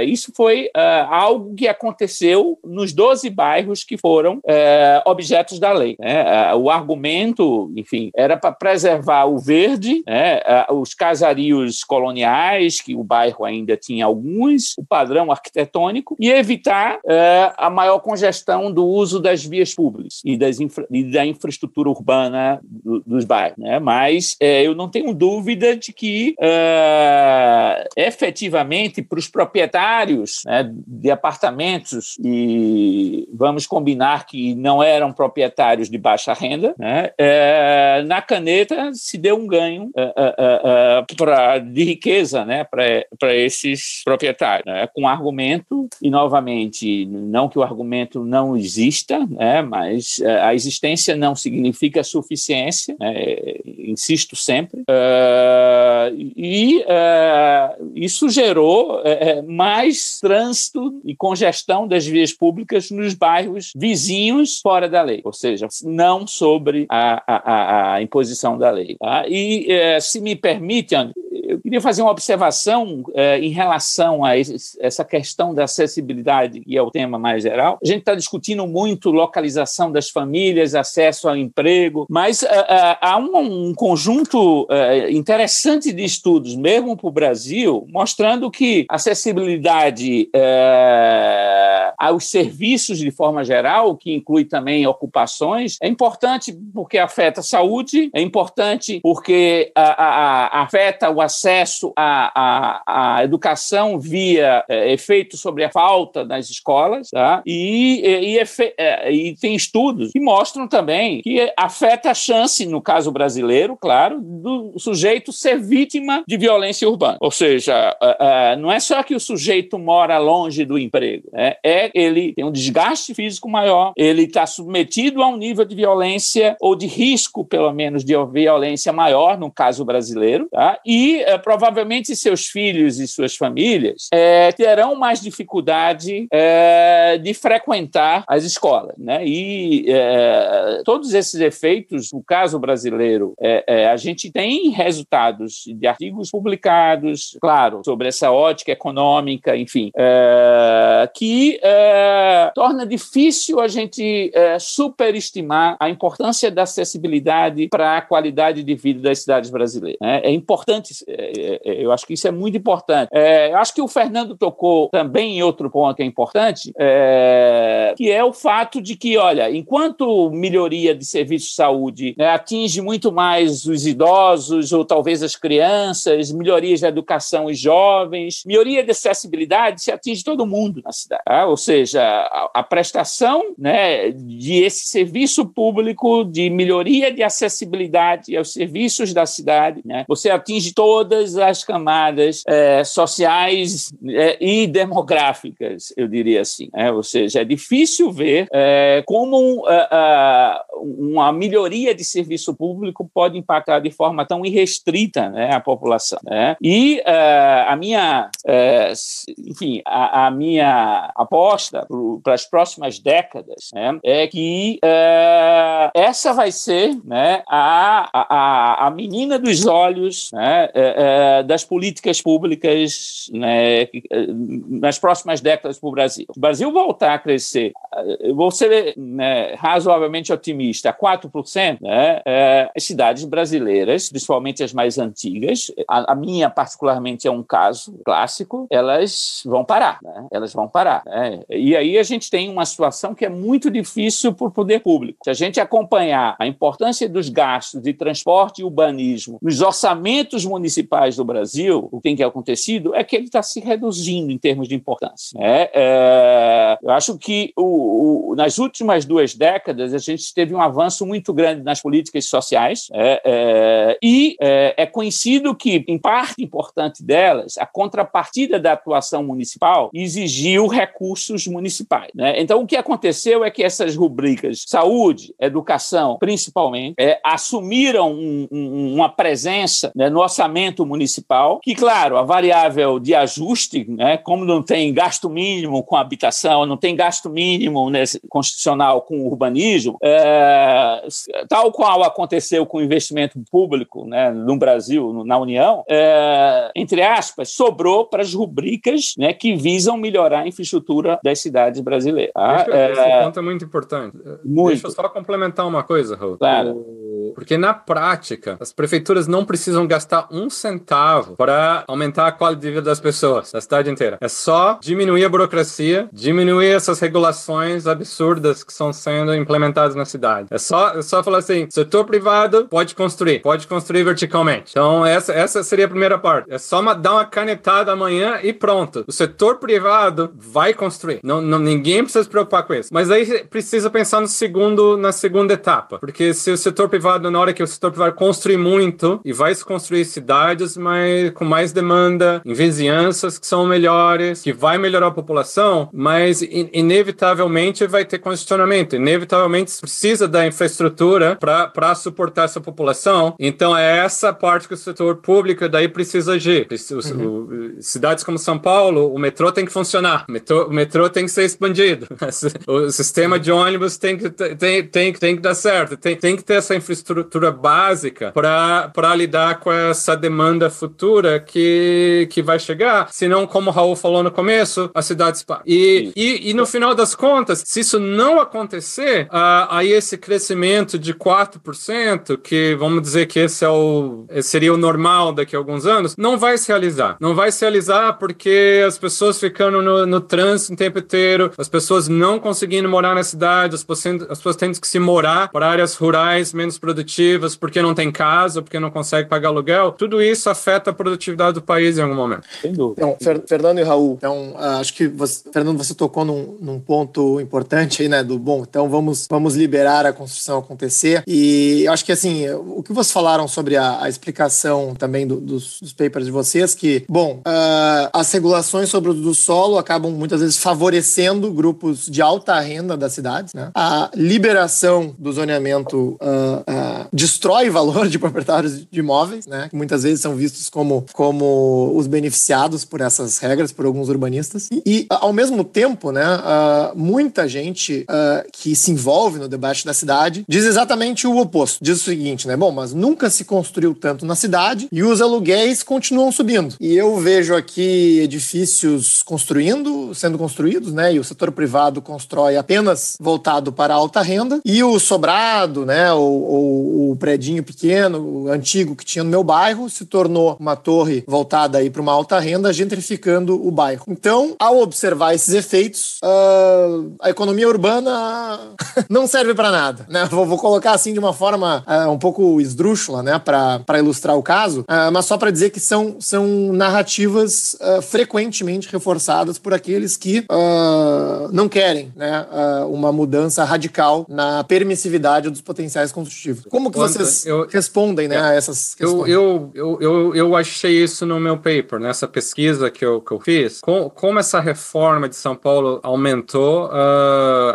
isso foi algo que aconteceu nos 12 bairros que foram objetos da lei. Né? o argumento, enfim, era para preservar o verde, né? os casarios coloniais, que o bairro ainda tinha alguns, o padrão arquitetônico, e evitar é, a maior congestão do uso das vias públicas e, infra, e da infraestrutura urbana do, dos bairros. Né? Mas é, eu não tenho dúvida de que, é, efetivamente, para os proprietários né, de apartamentos, e vamos combinar que não eram proprietários de baixa renda, né, é, na caneta se deu um ganho é, é, pra, de riqueza né, para para esses proprietários, né? com argumento, e novamente, não que o argumento não exista, né? mas eh, a existência não significa suficiência, né? Eh, insisto sempre, uh, e uh, isso gerou uh, mais trânsito e congestão das vias públicas nos bairros vizinhos fora da lei, ou seja, não sobre a, a, a imposição da lei. Tá? E se me permite, André, eu queria fazer uma observação eh, em relação a esse, essa questão da acessibilidade, e ao é tema mais geral. A gente está discutindo muito localização das famílias, acesso ao emprego, mas eh, eh, há um, um conjunto interessante de estudos, mesmo para o Brasil, mostrando que acessibilidade aos serviços de forma geral, que inclui também ocupações, é importante porque afeta a saúde, é importante porque a, a, a, afeta o acesso acesso à, à, à educação via é, efeito sobre a falta nas escolas, tá? e, e, e, é, e, tem estudos que mostram também que afeta a chance, no caso brasileiro, claro, do sujeito ser vítima de violência urbana. Ou seja, é, é, não é só que o sujeito mora longe do emprego, né? é ele tem um desgaste físico maior, ele está submetido a um nível de violência ou de risco, pelo menos, de violência maior, no caso brasileiro, tá? e é, provavelmente seus filhos e suas famílias é, terão mais dificuldade é, de frequentar as escolas. Né? E todos esses efeitos, no caso brasileiro, a gente tem resultados de artigos publicados, claro, sobre essa ótica econômica, enfim, que torna difícil a gente superestimar a importância da acessibilidade para a qualidade de vida das cidades brasileiras. Né? É importante é, é, é, eu acho que isso é muito importante. É, eu acho que o Fernando tocou também em outro ponto que é importante, é, que é o fato de que, olha, enquanto melhoria de serviço de saúde né, atinge muito mais os idosos ou talvez as crianças, melhorias da educação e jovens, melhoria de acessibilidade se atinge todo mundo na cidade. Tá? Ou seja, a, a prestação né, de esse serviço público de melhoria de acessibilidade aos serviços da cidade, né, você atinge todo todas as camadas é, sociais é, e demográficas, eu diria assim. É, ou seja, é difícil ver é, como uma melhoria de serviço público pode impactar de forma tão irrestrita né, a população. Né? E é, a minha, é, enfim, a, a, minha aposta para as próximas décadas né, é que essa vai ser né, a, a, a menina dos olhos né, eh, eh, das políticas públicas né, eh, nas próximas décadas para o Brasil. O Brasil voltar a crescer, vou ser né, razoavelmente otimista, 4%, né, as cidades brasileiras, principalmente as mais antigas, a, a, minha particularmente é um caso clássico, elas vão parar, né, elas vão parar. Né. E aí a gente tem uma situação que é muito difícil para o poder público. Se a gente acompanhar a importância dos gastos de transporte e urbanismo nos orçamentos municipais, principais do Brasil, o que tem acontecido é que ele está se reduzindo em termos de importância. Né? É, eu acho que o, o, nas últimas duas décadas a gente teve um avanço muito grande nas políticas sociais é, é, e é, é, conhecido que, em parte importante delas, a contrapartida da atuação municipal exigiu recursos municipais. Né? Então, o que aconteceu é que essas rubricas saúde, educação, principalmente, é, assumiram um, um, uma presença né, no orçamento orçamento municipal, que, claro, a variável de ajuste, né, como não tem gasto mínimo com habitação, não tem gasto mínimo né, constitucional com urbanismo, é, tal qual aconteceu com o investimento público né, no Brasil, na União, é, entre aspas, sobrou para as rubricas né, que visam melhorar a infraestrutura das cidades brasileiras. Tá? Esse, é, ponto é muito importante. Muito. Deixa eu só complementar uma coisa, Raul. Claro. O porque na prática, as prefeituras não precisam gastar um centavo para aumentar a qualidade de vida das pessoas, da cidade inteira. É só diminuir a burocracia, diminuir essas regulações absurdas que são sendo implementadas na cidade. É só, é só falar assim, setor privado pode construir, pode construir verticalmente. Então, essa, essa seria a primeira parte. É só uma, dar uma canetada amanhã e pronto. O setor privado vai construir. Não, não, ninguém precisa se preocupar com isso. Mas aí precisa pensar no segundo, na segunda etapa. Porque se o setor privado na hora que o setor privado construir muito e vai se construir cidades mais, com mais demanda, em vizinhanças que são melhores, que vai melhorar a população, mas in inevitavelmente vai ter congestionamento. Inevitavelmente precisa da infraestrutura para suportar essa população. Então é essa parte que o setor público daí precisa agir. Uhum. cidades como São Paulo, o metrô tem que funcionar, o metrô, o metrô tem que ser expandido, o sistema de ônibus tem que, tem, tem, tem que dar certo, tem, tem que ter essa infraestrutura estrutura básica para lidar com essa demanda futura que, que vai chegar, senão, como o Raul falou no começo, a cidade se E, e, e, no final das contas, se isso não acontecer, uh, aí esse crescimento de 4%, que vamos dizer que esse é o, seria o normal daqui a alguns anos, não vai se realizar. Não vai se realizar porque as pessoas ficando no, no trânsito o tempo inteiro, as pessoas não conseguindo morar na cidade, as pessoas, as pessoas tendo que se morar para áreas rurais menos produtivas produtivas porque não tem casa, porque não consegue pagar aluguel, tudo isso afeta a produtividade do país em algum momento. Sem dúvida. Então, Fer Fernando e Raul, então, ah, acho que você, Fernando, você tocou num, num, ponto importante aí, né, do bom, então vamos, vamos liberar a construção acontecer e acho que, assim, o que vocês falaram sobre a, a explicação também do, dos, dos, papers de vocês, que, bom, uh, as regulações sobre o do solo acabam muitas vezes favorecendo grupos de alta renda das cidades, né, a liberação do zoneamento uh, uh, destrói valor de proprietários de imóveis, né? Que muitas vezes são vistos como, como os beneficiados por essas regras, por alguns urbanistas. E, e ao mesmo tempo, né, uh, muita gente uh, que se envolve no debate da cidade diz exatamente o oposto. Diz o seguinte, né? Bom, mas nunca se construiu tanto na cidade e os aluguéis continuam subindo. E eu vejo aqui edifícios construindo, sendo construídos, né? E o setor privado constrói apenas voltado para alta renda e o sobrado, né? ou, ou o, predinho pequeno, antigo que tinha no meu bairro, se tornou uma torre voltada aí para uma alta renda, gentrificando o bairro. Então, ao observar esses efeitos, uh, a economia urbana não serve para nada, né? Vou, vou, colocar assim de uma forma uh, um pouco esdrúxula, né, para ilustrar o caso, uh, mas só para dizer que são, são narrativas frequentemente reforçadas por aqueles que não querem, né, uma mudança radical na permissividade dos potenciais construtivos. Como que vocês eu, respondem né, é, a essas questões? Eu, eu, eu, eu, achei isso no meu paper, nessa né, pesquisa que eu, que eu fiz. Com, como essa reforma de São Paulo aumentou uh,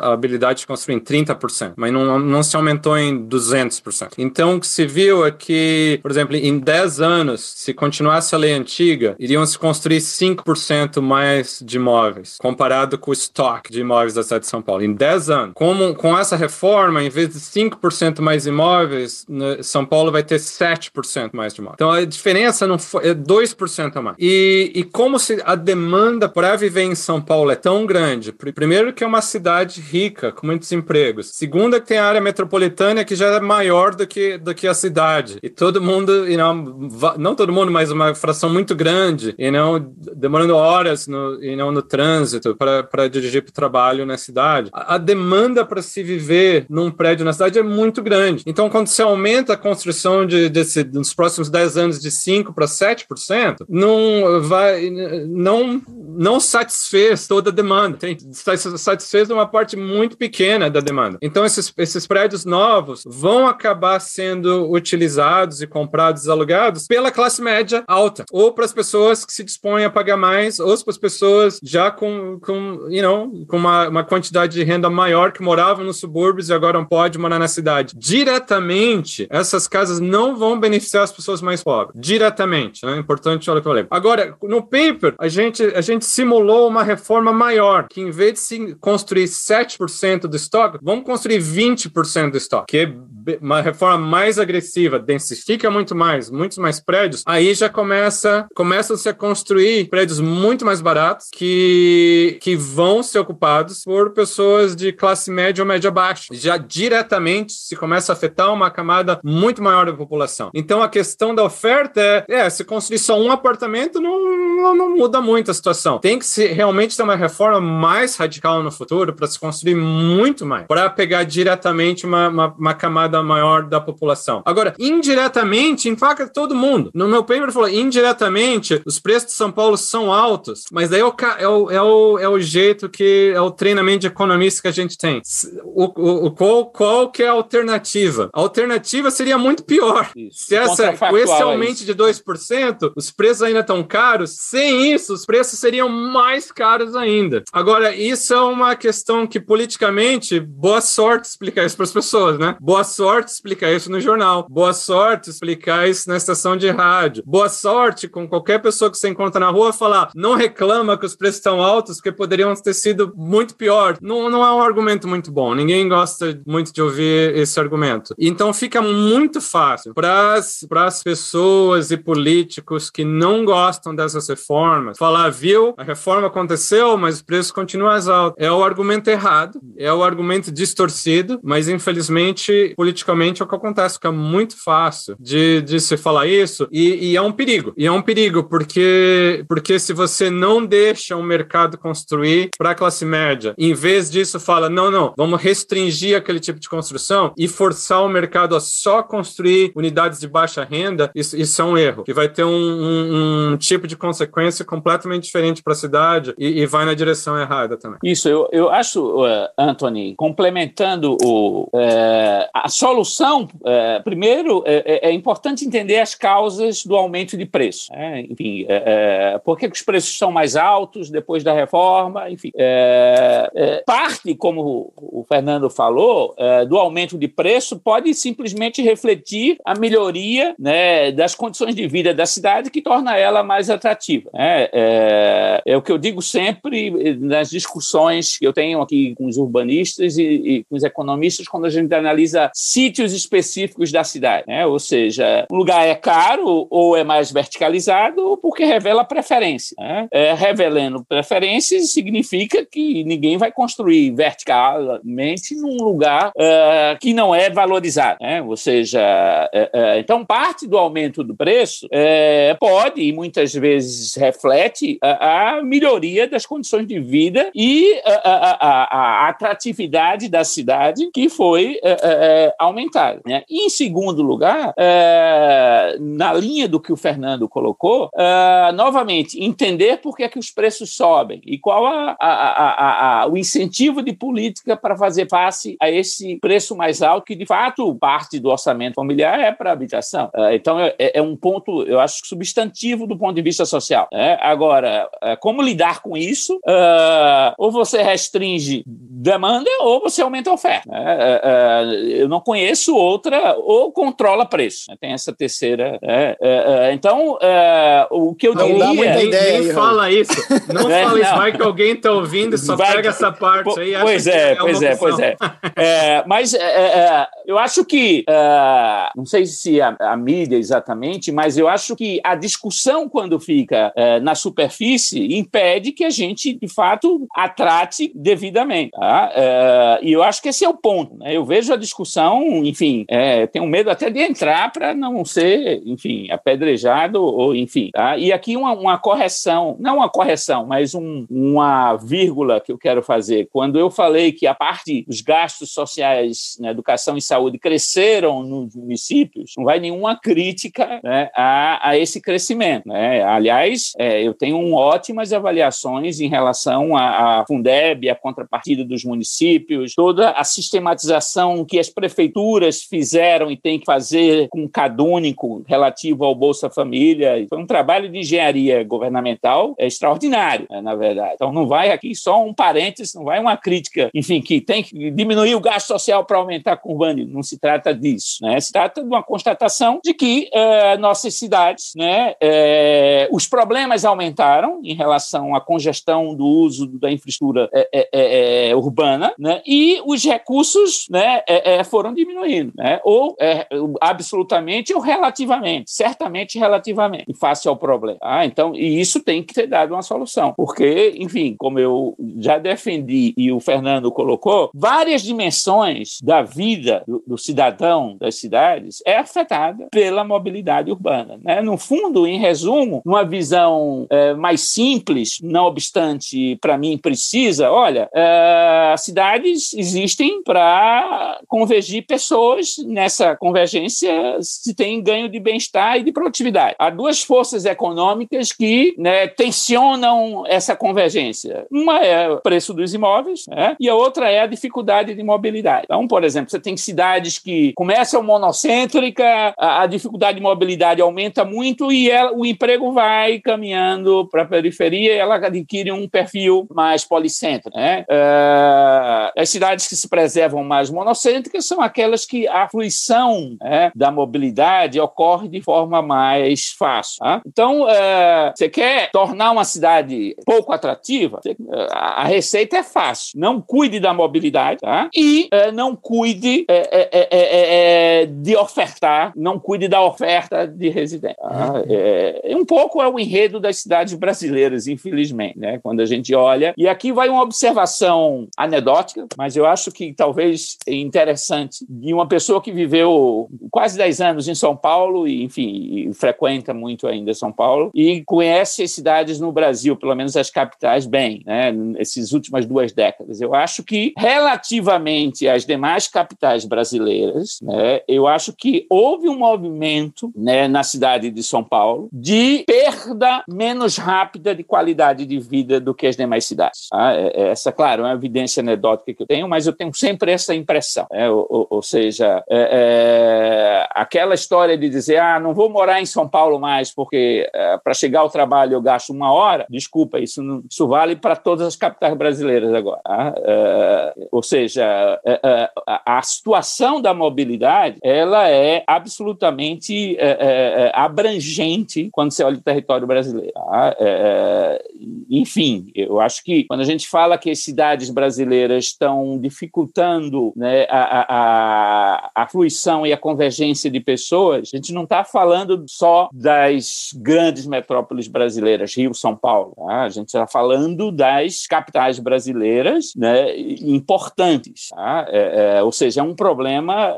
a habilidade de construir em 30%, mas não, não se aumentou em 200%. Então, o que se viu é que, por exemplo, em 10 anos, se continuasse a lei antiga, iriam se construir 5% mais de imóveis, comparado com o estoque de imóveis da cidade de São Paulo. Em 10 anos. Como, com essa reforma, em vez de 5% mais imóveis, imóveis, né, São Paulo vai ter 7% mais de imóveis. Então a diferença não foi, é 2% a mais. E, e como se a demanda para viver em São Paulo é tão grande, primeiro que é uma cidade rica, com muitos empregos. Segunda que tem a área metropolitana que já é maior do que, do que a cidade. E todo mundo, you know, não todo mundo, mas uma fração muito grande, e you não know, demorando horas no, you know, no trânsito para dirigir para o trabalho na cidade. A, a demanda para se viver num prédio na cidade é muito grande. Então, então, quando você aumenta a construção de, desse, nos próximos 10 anos de 5% para 7%, não vai. Não, não satisfez toda a demanda. Tem, satisfez uma parte muito pequena da demanda. Então, esses, esses prédios novos vão acabar sendo utilizados e comprados e alugados pela classe média alta, ou para as pessoas que se dispõem a pagar mais, ou para as pessoas já com, com, you know, com uma, uma quantidade de renda maior que moravam nos subúrbios e agora não pode morar na cidade. Direto diretamente essas casas não vão beneficiar as pessoas mais pobres. Diretamente, né? Importante, olha o que eu lembro. Agora, no paper, a gente, a gente simulou uma reforma maior, que em vez de se construir 7% do estoque, vamos construir 20% do estoque, que é uma reforma mais agressiva, densifica muito mais, muitos mais prédios, aí já começa começam-se a construir prédios muito mais baratos que, que vão ser ocupados por pessoas de classe média ou média baixa. Já diretamente se começa a afetar uma camada muito maior da população. Então a questão da oferta é, é se construir só um apartamento não, não, não muda muito a situação. Tem que se, realmente ter uma reforma mais radical no futuro para se construir muito mais, para pegar diretamente uma, uma, uma camada camada maior da população. Agora, indiretamente, impacta todo mundo. No meu paper falou, indiretamente, os preços de São Paulo são altos, mas daí é o, é o, é o, é o jeito que é o treinamento de economista que a gente tem. O, o qual, qual que é a alternativa? A alternativa seria muito pior. Isso. Se essa, com esse é aumento é de 2%, os preços ainda estão caros. Sem isso, os preços seriam mais caros ainda. Agora, isso é uma questão que politicamente, boa sorte explicar isso para as pessoas, né? Boa sorte sorte explicar isso no jornal. Boa sorte explicar isso na estação de rádio. Boa sorte com qualquer pessoa que você encontra na rua falar: não reclama que os preços estão altos, porque poderiam ter sido muito pior. Não, não é um argumento muito bom. Ninguém gosta muito de ouvir esse argumento. Então fica muito fácil para as pessoas e políticos que não gostam dessas reformas falar: viu, a reforma aconteceu, mas o preço continua mais alto. É o argumento errado, é o argumento distorcido, mas infelizmente politicamente é o que acontece, que é muito fácil de, de se falar isso, e, e é um perigo. E é um perigo, porque, porque se você não deixa o um mercado construir para a classe média, em vez disso fala, não, não, vamos restringir aquele tipo de construção e forçar o mercado a só construir unidades de baixa renda, isso, isso é um erro, que vai ter um, um, um tipo de consequência completamente diferente para a cidade e, e, vai na direção errada também. Isso, eu, eu acho, uh, Anthony, complementando o, uh, a solução, é, primeiro, é, é, é, importante entender as causas do aumento de preço. Né? Enfim, é, é por que, os preços são mais altos depois da reforma? Enfim, é, parte, como o Fernando falou, do aumento de preço pode simplesmente refletir a melhoria né, das condições de vida da cidade que torna ela mais atrativa. Né? É, o que eu digo sempre nas discussões que eu tenho aqui com os urbanistas e, e com os economistas quando a gente analisa sítios específicos da cidade, né? Ou seja, o lugar é caro ou é mais verticalizado ou porque revela preferência. Né? É, revelando preferências significa que ninguém vai construir verticalmente num lugar uh, que não é valorizado, né? Ou seja, uh, uh, então parte do aumento do preço pode e muitas vezes reflete a, a, melhoria das condições de vida e a, a, a atratividade da cidade que foi aumentar, Né? E, em segundo lugar, é, na linha do que o Fernando colocou, é, novamente, entender por que, é que os preços sobem e qual a, a, a, o incentivo de política para fazer face a esse preço mais alto, que de fato parte do orçamento familiar é para habitação. É, então, é, é, é, um ponto, eu acho, substantivo do ponto de vista social. Né? Agora, como lidar com isso? ou você restringe demanda ou você aumenta a oferta. Né? eu não conheço outra, ou controla preço. Né? Tem essa terceira. É, é, é. então, é, o que eu não diria... Não dá muita ideia. fala isso. Não fala isso. Vai que alguém está ouvindo e só vai, pega essa parte aí. É, pois é, pois é, pois é, Mas eu acho que, não sei se a, a, mídia exatamente, mas eu acho que a discussão quando fica na superfície impede que a gente, de fato, a trate devidamente. Tá? e eu acho que esse é o ponto. Né? Eu vejo a discussão então, enfim, é, tenho medo até de entrar para não ser, enfim, apedrejado ou enfim. Tá? E aqui uma, uma, correção, não uma correção, mas um, uma vírgula que eu quero fazer. Quando eu falei que a parte dos gastos sociais na educação e saúde cresceram nos municípios, não vai nenhuma crítica né, a, a, esse crescimento. Né? Aliás, é, eu tenho ótimas avaliações em relação à Fundeb, a contrapartida dos municípios, toda a sistematização que as prefeituras prefeituras fizeram e têm que fazer com um cadúnico relativo ao Bolsa Família. Foi um trabalho de engenharia governamental é extraordinário, né, na verdade. Então não vai aqui só um parênteses, não vai uma crítica, enfim, que tem que diminuir o gasto social para aumentar o urbano. Não se trata disso, né? Se trata de uma constatação de que é, nossas cidades, né, é, os problemas aumentaram em relação à congestão do uso da infraestrutura é, é, é, é urbana, né? E os recursos, né, foram diminuindo, né? ou é, absolutamente ou relativamente, certamente relativamente, face ao problema. Ah, então, e isso tem que ser dado uma solução, porque, enfim, como eu já defendi e o Fernando colocou, várias dimensões da vida do, do cidadão das cidades é afetada pela mobilidade urbana. Né? No fundo, em resumo, numa visão é, mais simples, não obstante, para mim, precisa, olha, é, cidades existem para convergir pessoas nessa convergência se tem ganho de bem-estar e de produtividade. Há duas forças econômicas que né, tensionam essa convergência. Uma é o preço dos imóveis né, e a outra é a dificuldade de mobilidade. Então, por exemplo, você tem cidades que começam monocêntrica, a, a dificuldade de mobilidade aumenta muito e ela, o emprego vai caminhando para a periferia e ela adquire um perfil mais policêntrico. Né? Uh, as cidades que se preservam mais monocêntricas são aquelas que a fruição é, da mobilidade ocorre de forma mais fácil. Tá? Então, é, você quer tornar uma cidade pouco atrativa? Você, é, a receita é fácil. Não cuide da mobilidade tá? e é, não cuide é, é, de ofertar, não cuide da oferta de residência. Tá? Uhum. É, um pouco é o enredo das cidades brasileiras, infelizmente, né? quando a gente olha. E aqui vai uma observação anedótica, mas eu acho que talvez interessante de uma pessoa que viveu quase 10 anos em São Paulo, e, enfim, e frequenta muito ainda São Paulo, e conhece as cidades no Brasil, pelo menos as capitais, bem, né, nessas últimas duas décadas. Eu acho que, relativamente às demais capitais brasileiras, né, eu acho que houve um movimento né, na cidade de São Paulo de perda menos rápida de qualidade de vida do que as demais cidades. Ah, essa, claro, é uma evidência anedótica que eu tenho, mas eu tenho sempre essa impressão. É, ou seja, é, é, aquela história de dizer, ah, não vou morar em São Paulo mais porque é, para chegar ao trabalho eu gasto uma hora, desculpa, isso, não, isso vale para todas as capitais brasileiras agora. Tá? É, ou seja, é, é, a, a situação da mobilidade, ela é absolutamente abrangente quando você olha o território brasileiro. Tá? enfim, eu acho que quando a gente fala que as cidades brasileiras estão dificultando né, a, a a, fluição e a convergência de pessoas, a gente não está falando só das grandes metrópoles brasileiras, Rio, São Paulo. Tá? A gente está falando das capitais brasileiras né, importantes. Tá? É, é, ou seja, é um problema é,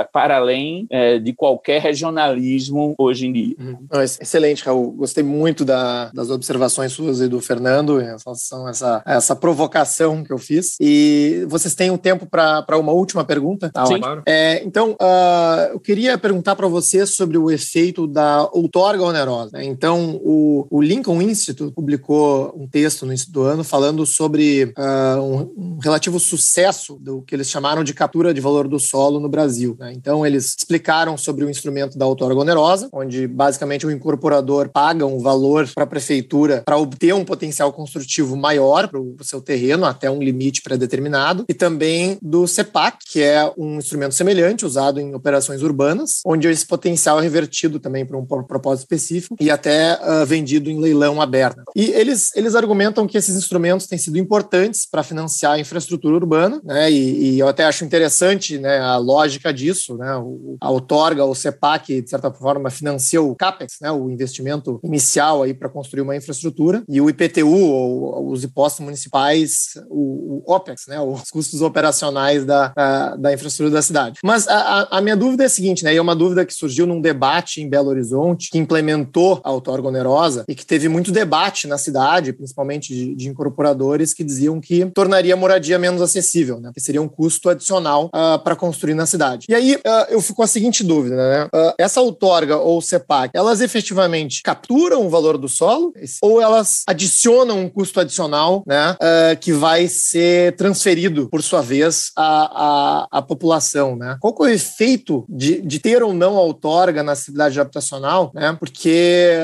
é para além é, de qualquer regionalismo hoje em dia. Uhum. Excelente, Raul. Gostei muito da, das observações suas e do Fernando em relação a essa, a essa provocação que eu fiz. E vocês têm um tempo para uma última pergunta? Tá Sim. É, então, uh, eu queria perguntar para você sobre o efeito da outorga onerosa. Né? Então, o, o, Lincoln Institute publicou um texto no início do ano falando sobre uh, um, um, relativo sucesso do que eles chamaram de captura de valor do solo no Brasil. Né? Então, eles explicaram sobre o instrumento da outorga onerosa, onde basicamente o incorporador paga um valor para a prefeitura para obter um potencial construtivo maior para o seu terreno, até um limite pré-determinado, e também do CEPAC, que é um instrumento semelhante usado em operações urbanas, onde esse potencial é revertido também para um propósito específico e até uh, vendido em leilão aberto. E eles, eles argumentam que esses instrumentos têm sido importantes para financiar a infraestrutura urbana, né? E, e, eu até acho interessante né, a lógica disso, né? O, a outorga, o CEPAC, de certa forma, financia o CAPEX, né? O investimento inicial aí para construir uma infraestrutura e o IPTU, ou, os impostos municipais, o, o OPEX, né? Os custos operacionais da, da, da infraestrutura infraestrutura da cidade. Mas a, a, minha dúvida é a seguinte, né? E é uma dúvida que surgiu num debate em Belo Horizonte, que implementou a outorga onerosa e que teve muito debate na cidade, principalmente de, de incorporadores que diziam que tornaria a moradia menos acessível, né? Que seria um custo adicional uh, ah, para construir na cidade. E aí uh, eu fico com a seguinte dúvida, né? Uh, essa outorga ou CEPAC, elas efetivamente capturam o valor do solo ou elas adicionam um custo adicional, né? que vai ser transferido, por sua vez, à população população, né? Qual é o efeito de, de ter ou não a outorga na cidade habitacional, né? Porque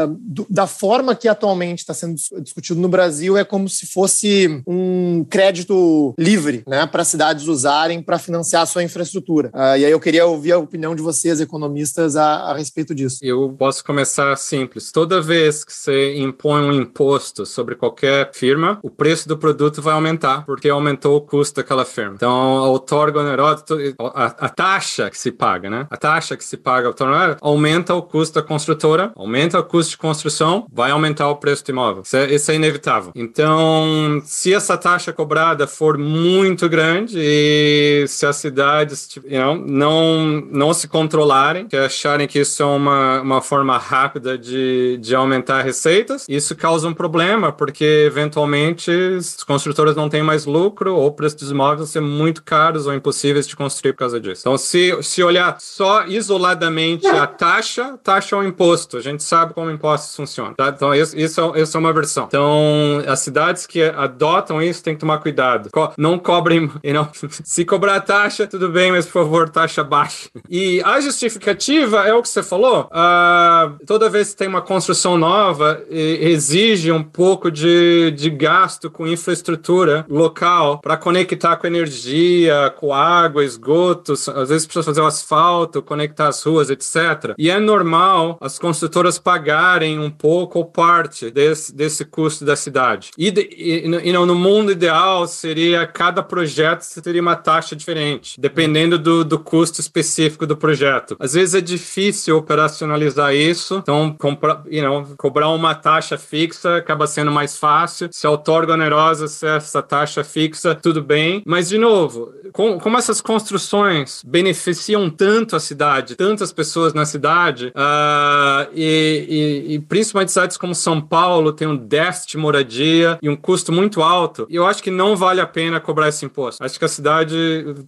uh, do, da forma que atualmente está sendo discutido no Brasil é como se fosse um crédito livre, né? Para cidades usarem para financiar a sua infraestrutura. Uh, e aí eu queria ouvir a opinião de vocês, economistas, a, a respeito disso. Eu posso começar simples. Toda vez que você impõe um imposto sobre qualquer firma, o preço do produto vai aumentar, porque aumentou o custo daquela firma. Então, a outorga Heródoto, a, a, taxa que se paga, né? A taxa que se paga ao tornar aumenta o custo da construtora, aumenta o custo de construção, vai aumentar o preço do imóvel. Isso é, isso é inevitável. Então, se essa taxa cobrada for muito grande e se as cidades tipo, you know, não, não se controlarem, que acharem que isso é uma, uma forma rápida de, de aumentar receitas, isso causa um problema, porque eventualmente as construtoras não têm mais lucro ou o preço dos imóveis ser muito caros ou impossível impossíveis de construir por causa disso. Então, se, se olhar só isoladamente a taxa, taxa é um imposto. A gente sabe como impostos funcionam. Tá? Então, isso, isso, é, isso é uma versão. Então, as cidades que adotam isso têm que tomar cuidado. Co não cobrem. You know, se cobrar taxa, tudo bem, mas por favor, taxa baixa. E a justificativa é o que você falou. Uh, toda vez que tem uma construção nova, exige um pouco de, de gasto com infraestrutura local para conectar com energia, com água água, esgoto, às vezes precisa fazer o asfalto, conectar as ruas, etc. E é normal as construtoras pagarem um pouco ou parte desse, desse custo da cidade. E, de, e, e não, no mundo ideal, seria cada projeto teria uma taxa diferente, dependendo do, do custo específico do projeto. Às vezes é difícil operacionalizar isso, então compra, cobrar uma taxa fixa acaba sendo mais fácil. Se a outorga onerosa, se essa taxa fixa, tudo bem. Mas, de novo, como com essas construções beneficiam tanto a cidade, tantas pessoas na cidade, uh, e, e, e, principalmente cidades como São Paulo tem um déficit de moradia e um custo muito alto, eu acho que não vale a pena cobrar esse imposto. Acho que a cidade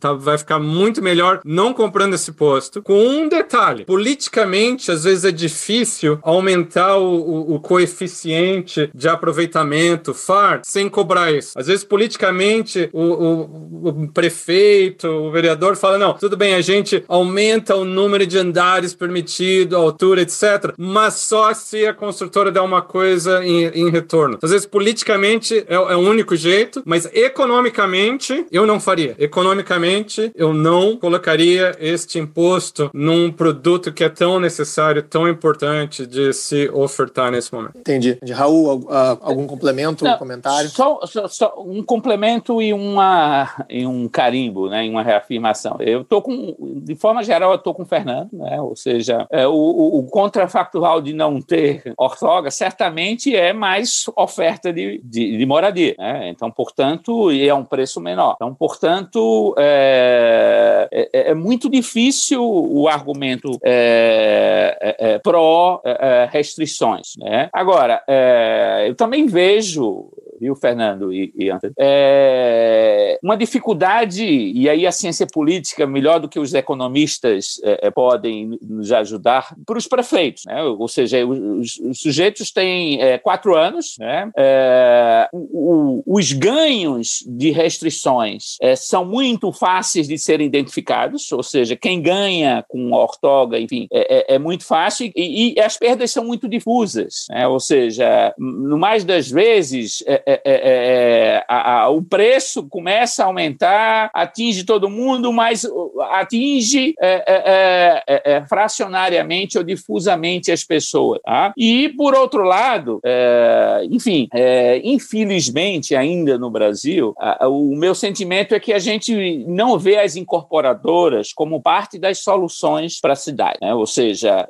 tá, vai ficar muito melhor não comprando esse imposto, com um detalhe. Politicamente, às vezes é difícil aumentar o, o, o coeficiente de aproveitamento, FAR, sem cobrar isso. Às vezes, politicamente, o, o prefeito o vereador fala: não, tudo bem, a gente aumenta o número de andares permitido, a altura, etc., mas só se a construtora der uma coisa em, em retorno. Às vezes, politicamente é, é o único jeito, mas economicamente eu não faria. Economicamente, eu não colocaria este imposto num produto que é tão necessário, tão importante de se ofertar nesse momento. Entendi. Raul, algum complemento, não, comentário? Só, só, só, um complemento e, uma, e um carimbo, né? uma reafirmação. Eu estou com, de forma geral, eu estou com o Fernando, né? ou seja, é, o, o, contrafactual de não ter ortoga certamente é mais oferta de, de, de moradia. Né? Então, portanto, é um preço menor. Então, portanto, é, é, é, é muito difícil o argumento é, é, pró-restrições. Né? Agora, eu também vejo viu, Fernando e, e Antônio? É uma dificuldade, e aí a ciência política, melhor do que os economistas é, é podem nos ajudar, para os prefeitos. Né? Ou seja, os, os sujeitos têm é, quatro anos, né? É, o, o, os ganhos de restrições é, são muito fáceis de serem identificados, ou seja, quem ganha com ortoga, enfim, é, muito fácil, e, e, as perdas são muito difusas. Né? Ou seja, no mais das vezes, é, é é, é, é, a, a, o preço começa a aumentar, atinge todo mundo, mas uh, atinge é, fracionariamente ou difusamente as pessoas. Tá? E, por outro lado, enfim, infelizmente ainda no Brasil, a, o meu sentimento é que a gente não vê as incorporadoras como parte das soluções para a cidade. Né? Ou seja,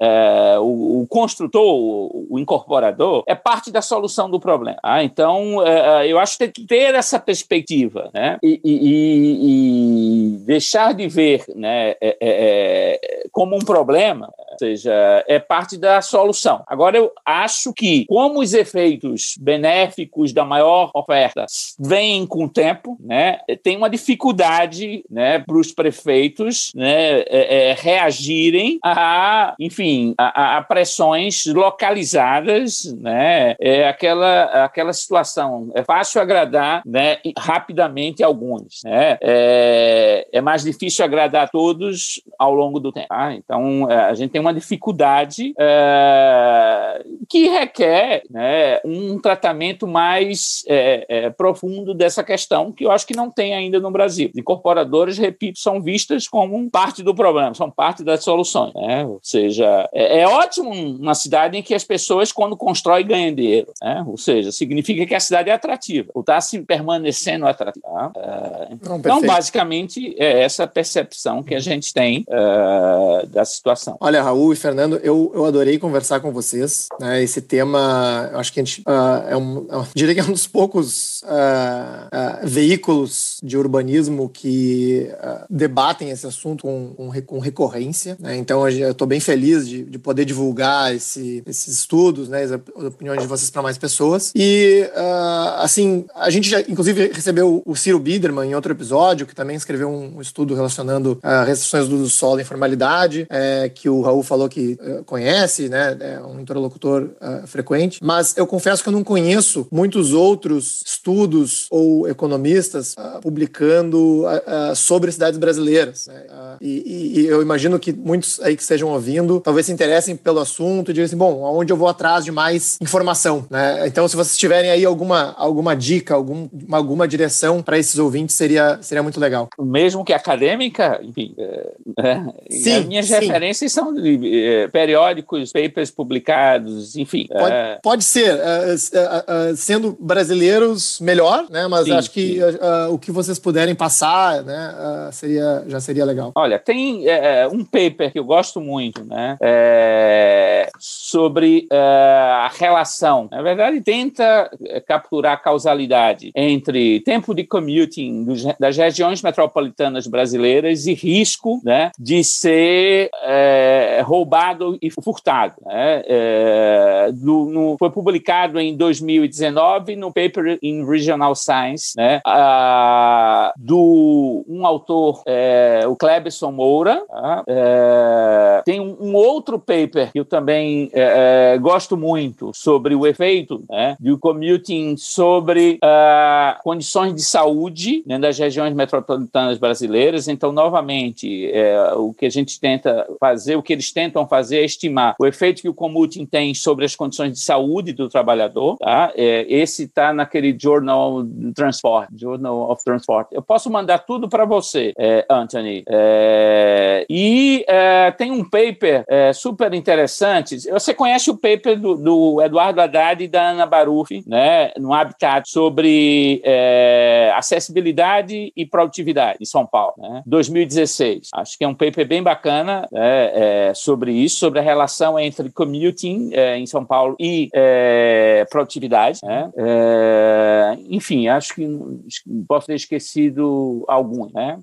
o, o, construtor, o, o incorporador, é parte da solução do problema. Tá? Então, eh, eh, eu acho que tem que ter essa perspectiva, né? E, e, e deixar de ver, né, é, é, como um problema, ou seja, é parte da solução. Agora eu acho que como os efeitos benéficos da maior oferta vêm com o tempo, né, tem uma dificuldade, né, para os prefeitos, né, é, reagirem a, enfim, a, a pressões localizadas, né, é aquela aquela situação é fácil agradar né, rapidamente alguns. Né? É, é mais difícil agradar todos ao longo do tempo. Tá? Então, é, a gente tem uma dificuldade é, que requer né, um tratamento mais é, é profundo dessa questão, que eu acho que não tem ainda no Brasil. Incorporadoras, repito, são vistas como parte do problema, são parte das soluções. Né? Ou seja, é, é, ótimo uma cidade em que as pessoas, quando constroem, ganham dinheiro. Né? Ou seja, significa que a cidade é atrativa, ou está se permanecendo atrativa. Uh, Não, então, basicamente, é essa percepção que a gente tem uh, da situação. Olha, Raul e Fernando, eu, eu adorei conversar com vocês. Né? Esse tema, eu acho que a gente uh, é um, é diria que é um dos poucos ah, ah, veículos de urbanismo que debatem esse assunto com, com, com recorrência. Né? Então, eu estou bem feliz de, de poder divulgar esse, esses estudos, né, as opiniões de vocês para mais pessoas. E uh, ah, assim, a gente já, inclusive, recebeu o Ciro Biderman em outro episódio, que também escreveu um estudo relacionando uh, restrições do solo em informalidade, é, que o Raul falou que uh, conhece, né? É um interlocutor frequente. Mas eu confesso que eu não conheço muitos outros estudos ou economistas publicando sobre cidades brasileiras. Né, e, e, eu imagino que muitos aí que estejam ouvindo talvez se interessem pelo assunto e digam assim: bom, aonde eu vou atrás de mais informação? Né? Então, se vocês tiverem aí alguma alguma, dica, algum, alguma direção para esses ouvintes seria, seria muito legal. Mesmo que acadêmica, enfim, é, né? sim, as minhas sim. referências são de, eh, periódicos, papers publicados, enfim. Pode, é... pode ser. É, é, sendo brasileiros, melhor, né? mas sim, acho que o que vocês puderem passar né? seria, já seria legal. Olha, tem um paper que eu gosto muito né? É, sobre a relação. Na verdade, tenta capturar capturar a causalidade entre tempo de commuting das regiões metropolitanas brasileiras e risco né, de ser é, roubado e furtado. Né? É, do, no, foi publicado em 2019 no paper in Regional Science né, a, do um autor, é, o Cleberson Moura. Tá, é, tem um, um, outro paper que eu também é, é, gosto muito sobre o efeito né, do commuting sobre ah, condições de saúde né, das regiões metropolitanas brasileiras. Então, novamente, é, o que a gente tenta fazer, o que eles tentam fazer é estimar o efeito que o commuting tem sobre as condições de saúde do trabalhador. Tá? É, esse está naquele Journal Transport, Journal of Transport. Eu posso mandar tudo para você, é, Anthony. É, e é, tem um paper é, super interessante. Você conhece o paper do, do Eduardo Haddad e da Ana Baruf, né? No um habitat sobre é, acessibilidade e produtividade em São Paulo, né? 2016. Acho que é um paper bem bacana é, é, sobre isso, sobre a relação entre commuting eh, em São Paulo e eh, produtividade. Né? enfim, acho que posso ter esquecido algum, né?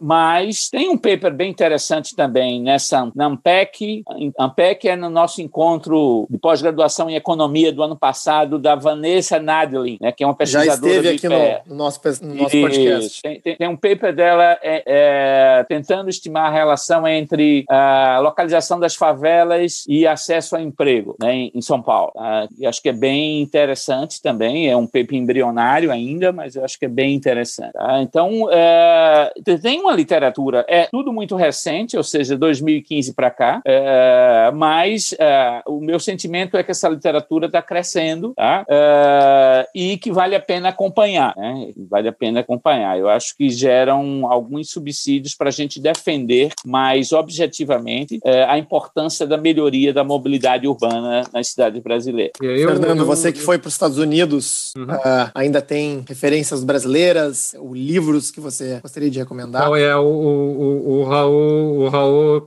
mas tem um paper bem interessante também nessa na Ampec. Ampec é no nosso encontro de pós-graduação em economia do ano passado da Vanessa Alessia Nadlin, né, que é uma pesquisadora. Já esteve aqui no, no, nosso, no nosso e, podcast. Tem, tem, tem, um paper dela é, é, tentando estimar a relação entre a localização das favelas e acesso a emprego né, em, em São Paulo. Ah, acho que é bem interessante também, é um paper embrionário ainda, mas eu acho que é bem interessante. Ah, então, é, tem uma literatura, é tudo muito recente, ou seja, 2015 para cá, é, mas é, o meu sentimento é que essa literatura está crescendo, tá? É, uh, e que vale a pena acompanhar, né? Vale a pena acompanhar. Eu acho que geram alguns subsídios para a gente defender mais objetivamente uh, a importância da melhoria da mobilidade urbana nas cidades brasileiras. Eu, Fernando, eu... você que foi para os Estados Unidos, uhum. uh, ainda tem referências brasileiras, ou livros que você gostaria de recomendar? Não, é, o, o, o, Raul, o Raul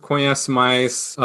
conhece mais.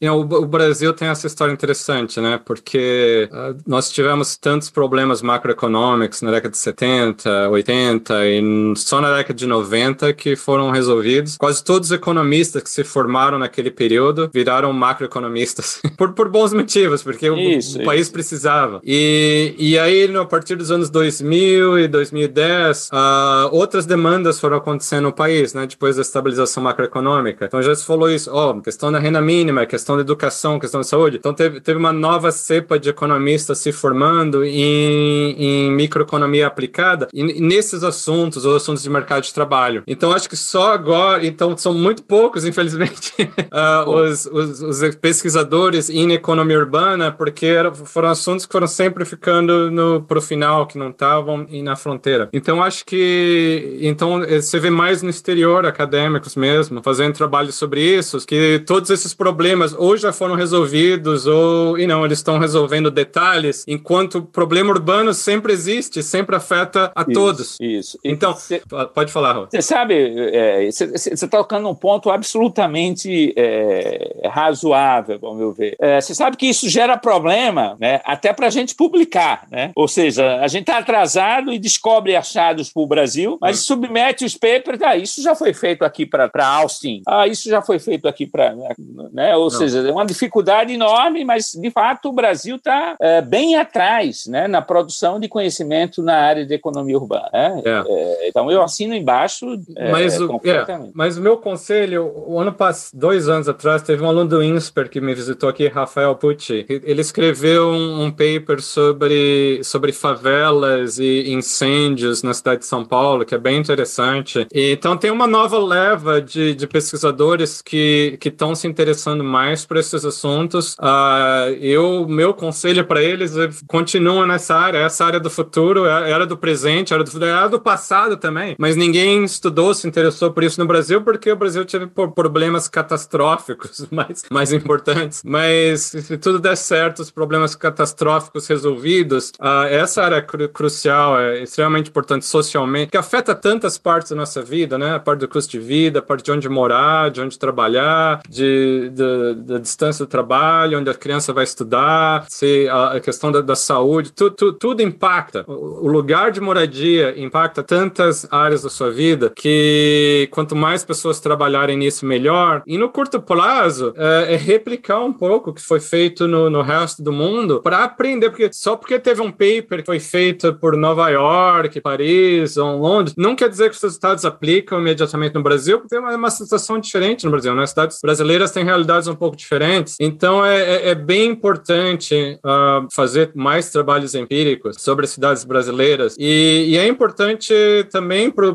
É, o, Brasil tem essa história interessante, né? Porque nós tivemos tantos problemas macroeconômicos na década de 70, 80 e só na década de 90 que foram resolvidos. Quase todos os economistas que se formaram naquele período viraram macroeconomistas por, por bons motivos, porque isso, o, o, país precisava. E, e aí, a partir dos anos 2000 e 2010, uh, ah, outras demandas foram acontecendo no país, né? Depois da estabilização macroeconômica. Então já se falou isso, oh, questão da renda mínima, questão da educação, questão de saúde. Então teve, teve uma nova cepa de economistas se formando formando em, em microeconomia aplicada e nesses assuntos, os assuntos de mercado de trabalho. Então, acho que só agora, então, são muito poucos, infelizmente, uh, os, os, os, pesquisadores em economia urbana, porque foram assuntos que foram sempre ficando para o final, que não estavam e na fronteira. Então, acho que então eh, você vê mais no exterior, acadêmicos mesmo, fazendo trabalho sobre isso, que todos esses problemas ou já foram resolvidos ou e não, eles estão resolvendo detalhes em enquanto problema urbano sempre existe, sempre afeta a isso, todos. Isso. Então, cê, pode falar, Raul. Você sabe, é, você é, está tocando um ponto absolutamente é, razoável, ao meu ver. É, você é, sabe que isso gera problema, né? Até para a gente publicar, né? Ou seja, a gente está atrasado e descobre achados para o Brasil, mas hum. submete os papers. Ah, isso já foi feito aqui para Austin. Ah, isso já foi feito aqui para, né, né? Ou Não. seja, é uma dificuldade enorme, mas de fato o Brasil está é, bem atrasado atrás né, na produção de conhecimento na área de economia urbana. Né? É. É, então, eu assino embaixo é, mas, o, é, mas o meu conselho, o ano passado, dois anos atrás, teve um aluno do INSPER que me visitou aqui, Rafael Pucci. Ele escreveu um, um paper sobre, sobre favelas e incêndios na cidade de São Paulo, que é bem interessante. E, então, tem uma nova leva de, de pesquisadores que estão se interessando mais por esses assuntos. Uh, eu, meu conselho para eles é continua nessa área, essa área do futuro, é era do presente, era do futuro, era do passado também, mas ninguém estudou, se interessou por isso no Brasil, porque o Brasil teve problemas catastróficos mais, mais importantes. Mas se tudo der certo, os problemas catastróficos resolvidos, uh, essa área é cru crucial é extremamente importante socialmente, que afeta tantas partes da nossa vida, né? A parte do custo de vida, a parte de onde morar, de onde trabalhar, de, de da distância do trabalho, onde a criança vai estudar, se a, a questão da da saúde, tu, tu, tudo impacta. O lugar de moradia impacta tantas áreas da sua vida que quanto mais pessoas trabalharem nisso, melhor. E no curto prazo, é, é replicar um pouco o que foi feito no, no resto do mundo para aprender, porque só porque teve um paper que foi feito por Nova York, Paris ou Londres, não quer dizer que os resultados aplicam imediatamente no Brasil, porque tem é uma, é uma situação diferente no Brasil. Né? As cidades brasileiras têm realidades um pouco diferentes. Então, é, é, é bem importante uh, fazer mais trabalhos empíricos sobre as cidades brasileiras. E, e é importante também para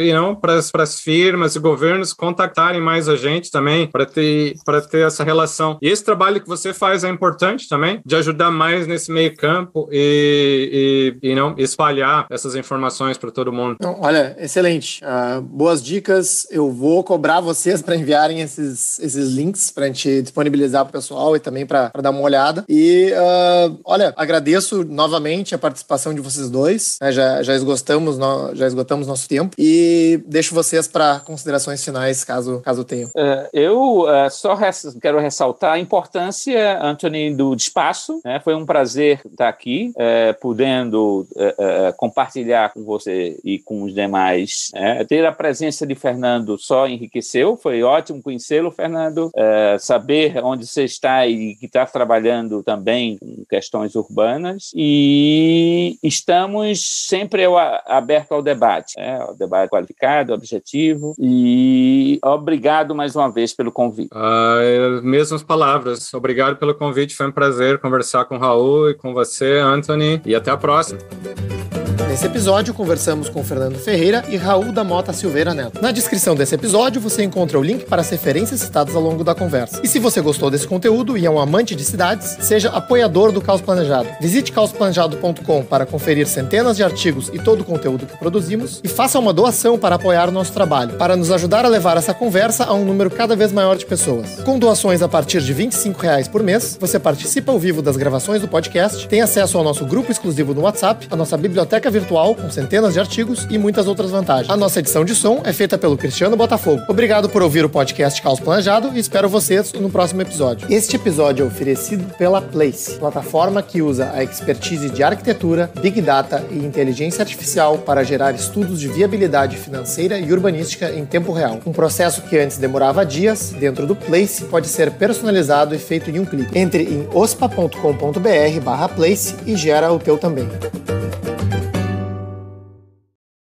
you as firmas e governos contactarem mais a gente também para ter, para ter essa relação. E esse trabalho que você faz é importante também, de ajudar mais nesse meio campo e, e, e não espalhar essas informações para todo mundo. Então, olha, excelente. Uh, boas dicas. Eu vou cobrar vocês para enviarem esses, esses links para a gente disponibilizar para o pessoal e também para dar uma olhada. E uh, Olha, agradeço novamente a participação de vocês dois. Né? Já, já, esgotamos, no, já esgotamos nosso tempo. E deixo vocês para considerações finais, caso, caso tenham. Uh, eu uh, só res quero ressaltar a importância, Anthony, do espaço. Né? Foi um prazer estar aqui, uh, podendo compartilhar com você e com os demais. Né? Ter a presença de Fernando só enriqueceu. Foi ótimo conhecê-lo, Fernando. saber onde você está e que está trabalhando também com questões questões urbanas e estamos sempre aberto ao debate, né? ao debate qualificado, objetivo e obrigado mais uma vez pelo convite. Ah, é, mesmas palavras, obrigado pelo convite, foi um prazer conversar com o Raul e com você, Anthony, e até a próxima. Nesse episódio, conversamos com Fernando Ferreira e Raul da Mota Silveira Neto. Na descrição desse episódio, você encontra o link para as referências citadas ao longo da conversa. E se você gostou desse conteúdo e é um amante de cidades, seja apoiador do Caos Planejado. Visite caosplanejado.com para conferir centenas de artigos e todo o conteúdo que produzimos e faça uma doação para apoiar nosso trabalho, para nos ajudar a levar essa conversa a um número cada vez maior de pessoas. Com doações a partir de R$ 25 reais por mês, você participa ao vivo das gravações do podcast, tem acesso ao nosso grupo exclusivo no WhatsApp, a nossa biblioteca virtual virtual com centenas de artigos e muitas outras vantagens. A nossa edição de som é feita pelo Cristiano Botafogo. Obrigado por ouvir o podcast Caos Planejado e espero vocês no próximo episódio. Este episódio é oferecido pela Place, plataforma que usa a expertise de arquitetura, big data e inteligência artificial para gerar estudos de viabilidade financeira e urbanística em tempo real. Um processo que antes demorava dias, dentro do Place pode ser personalizado e feito em um clique. Entre em ospa.com.br/place e gera o teu também.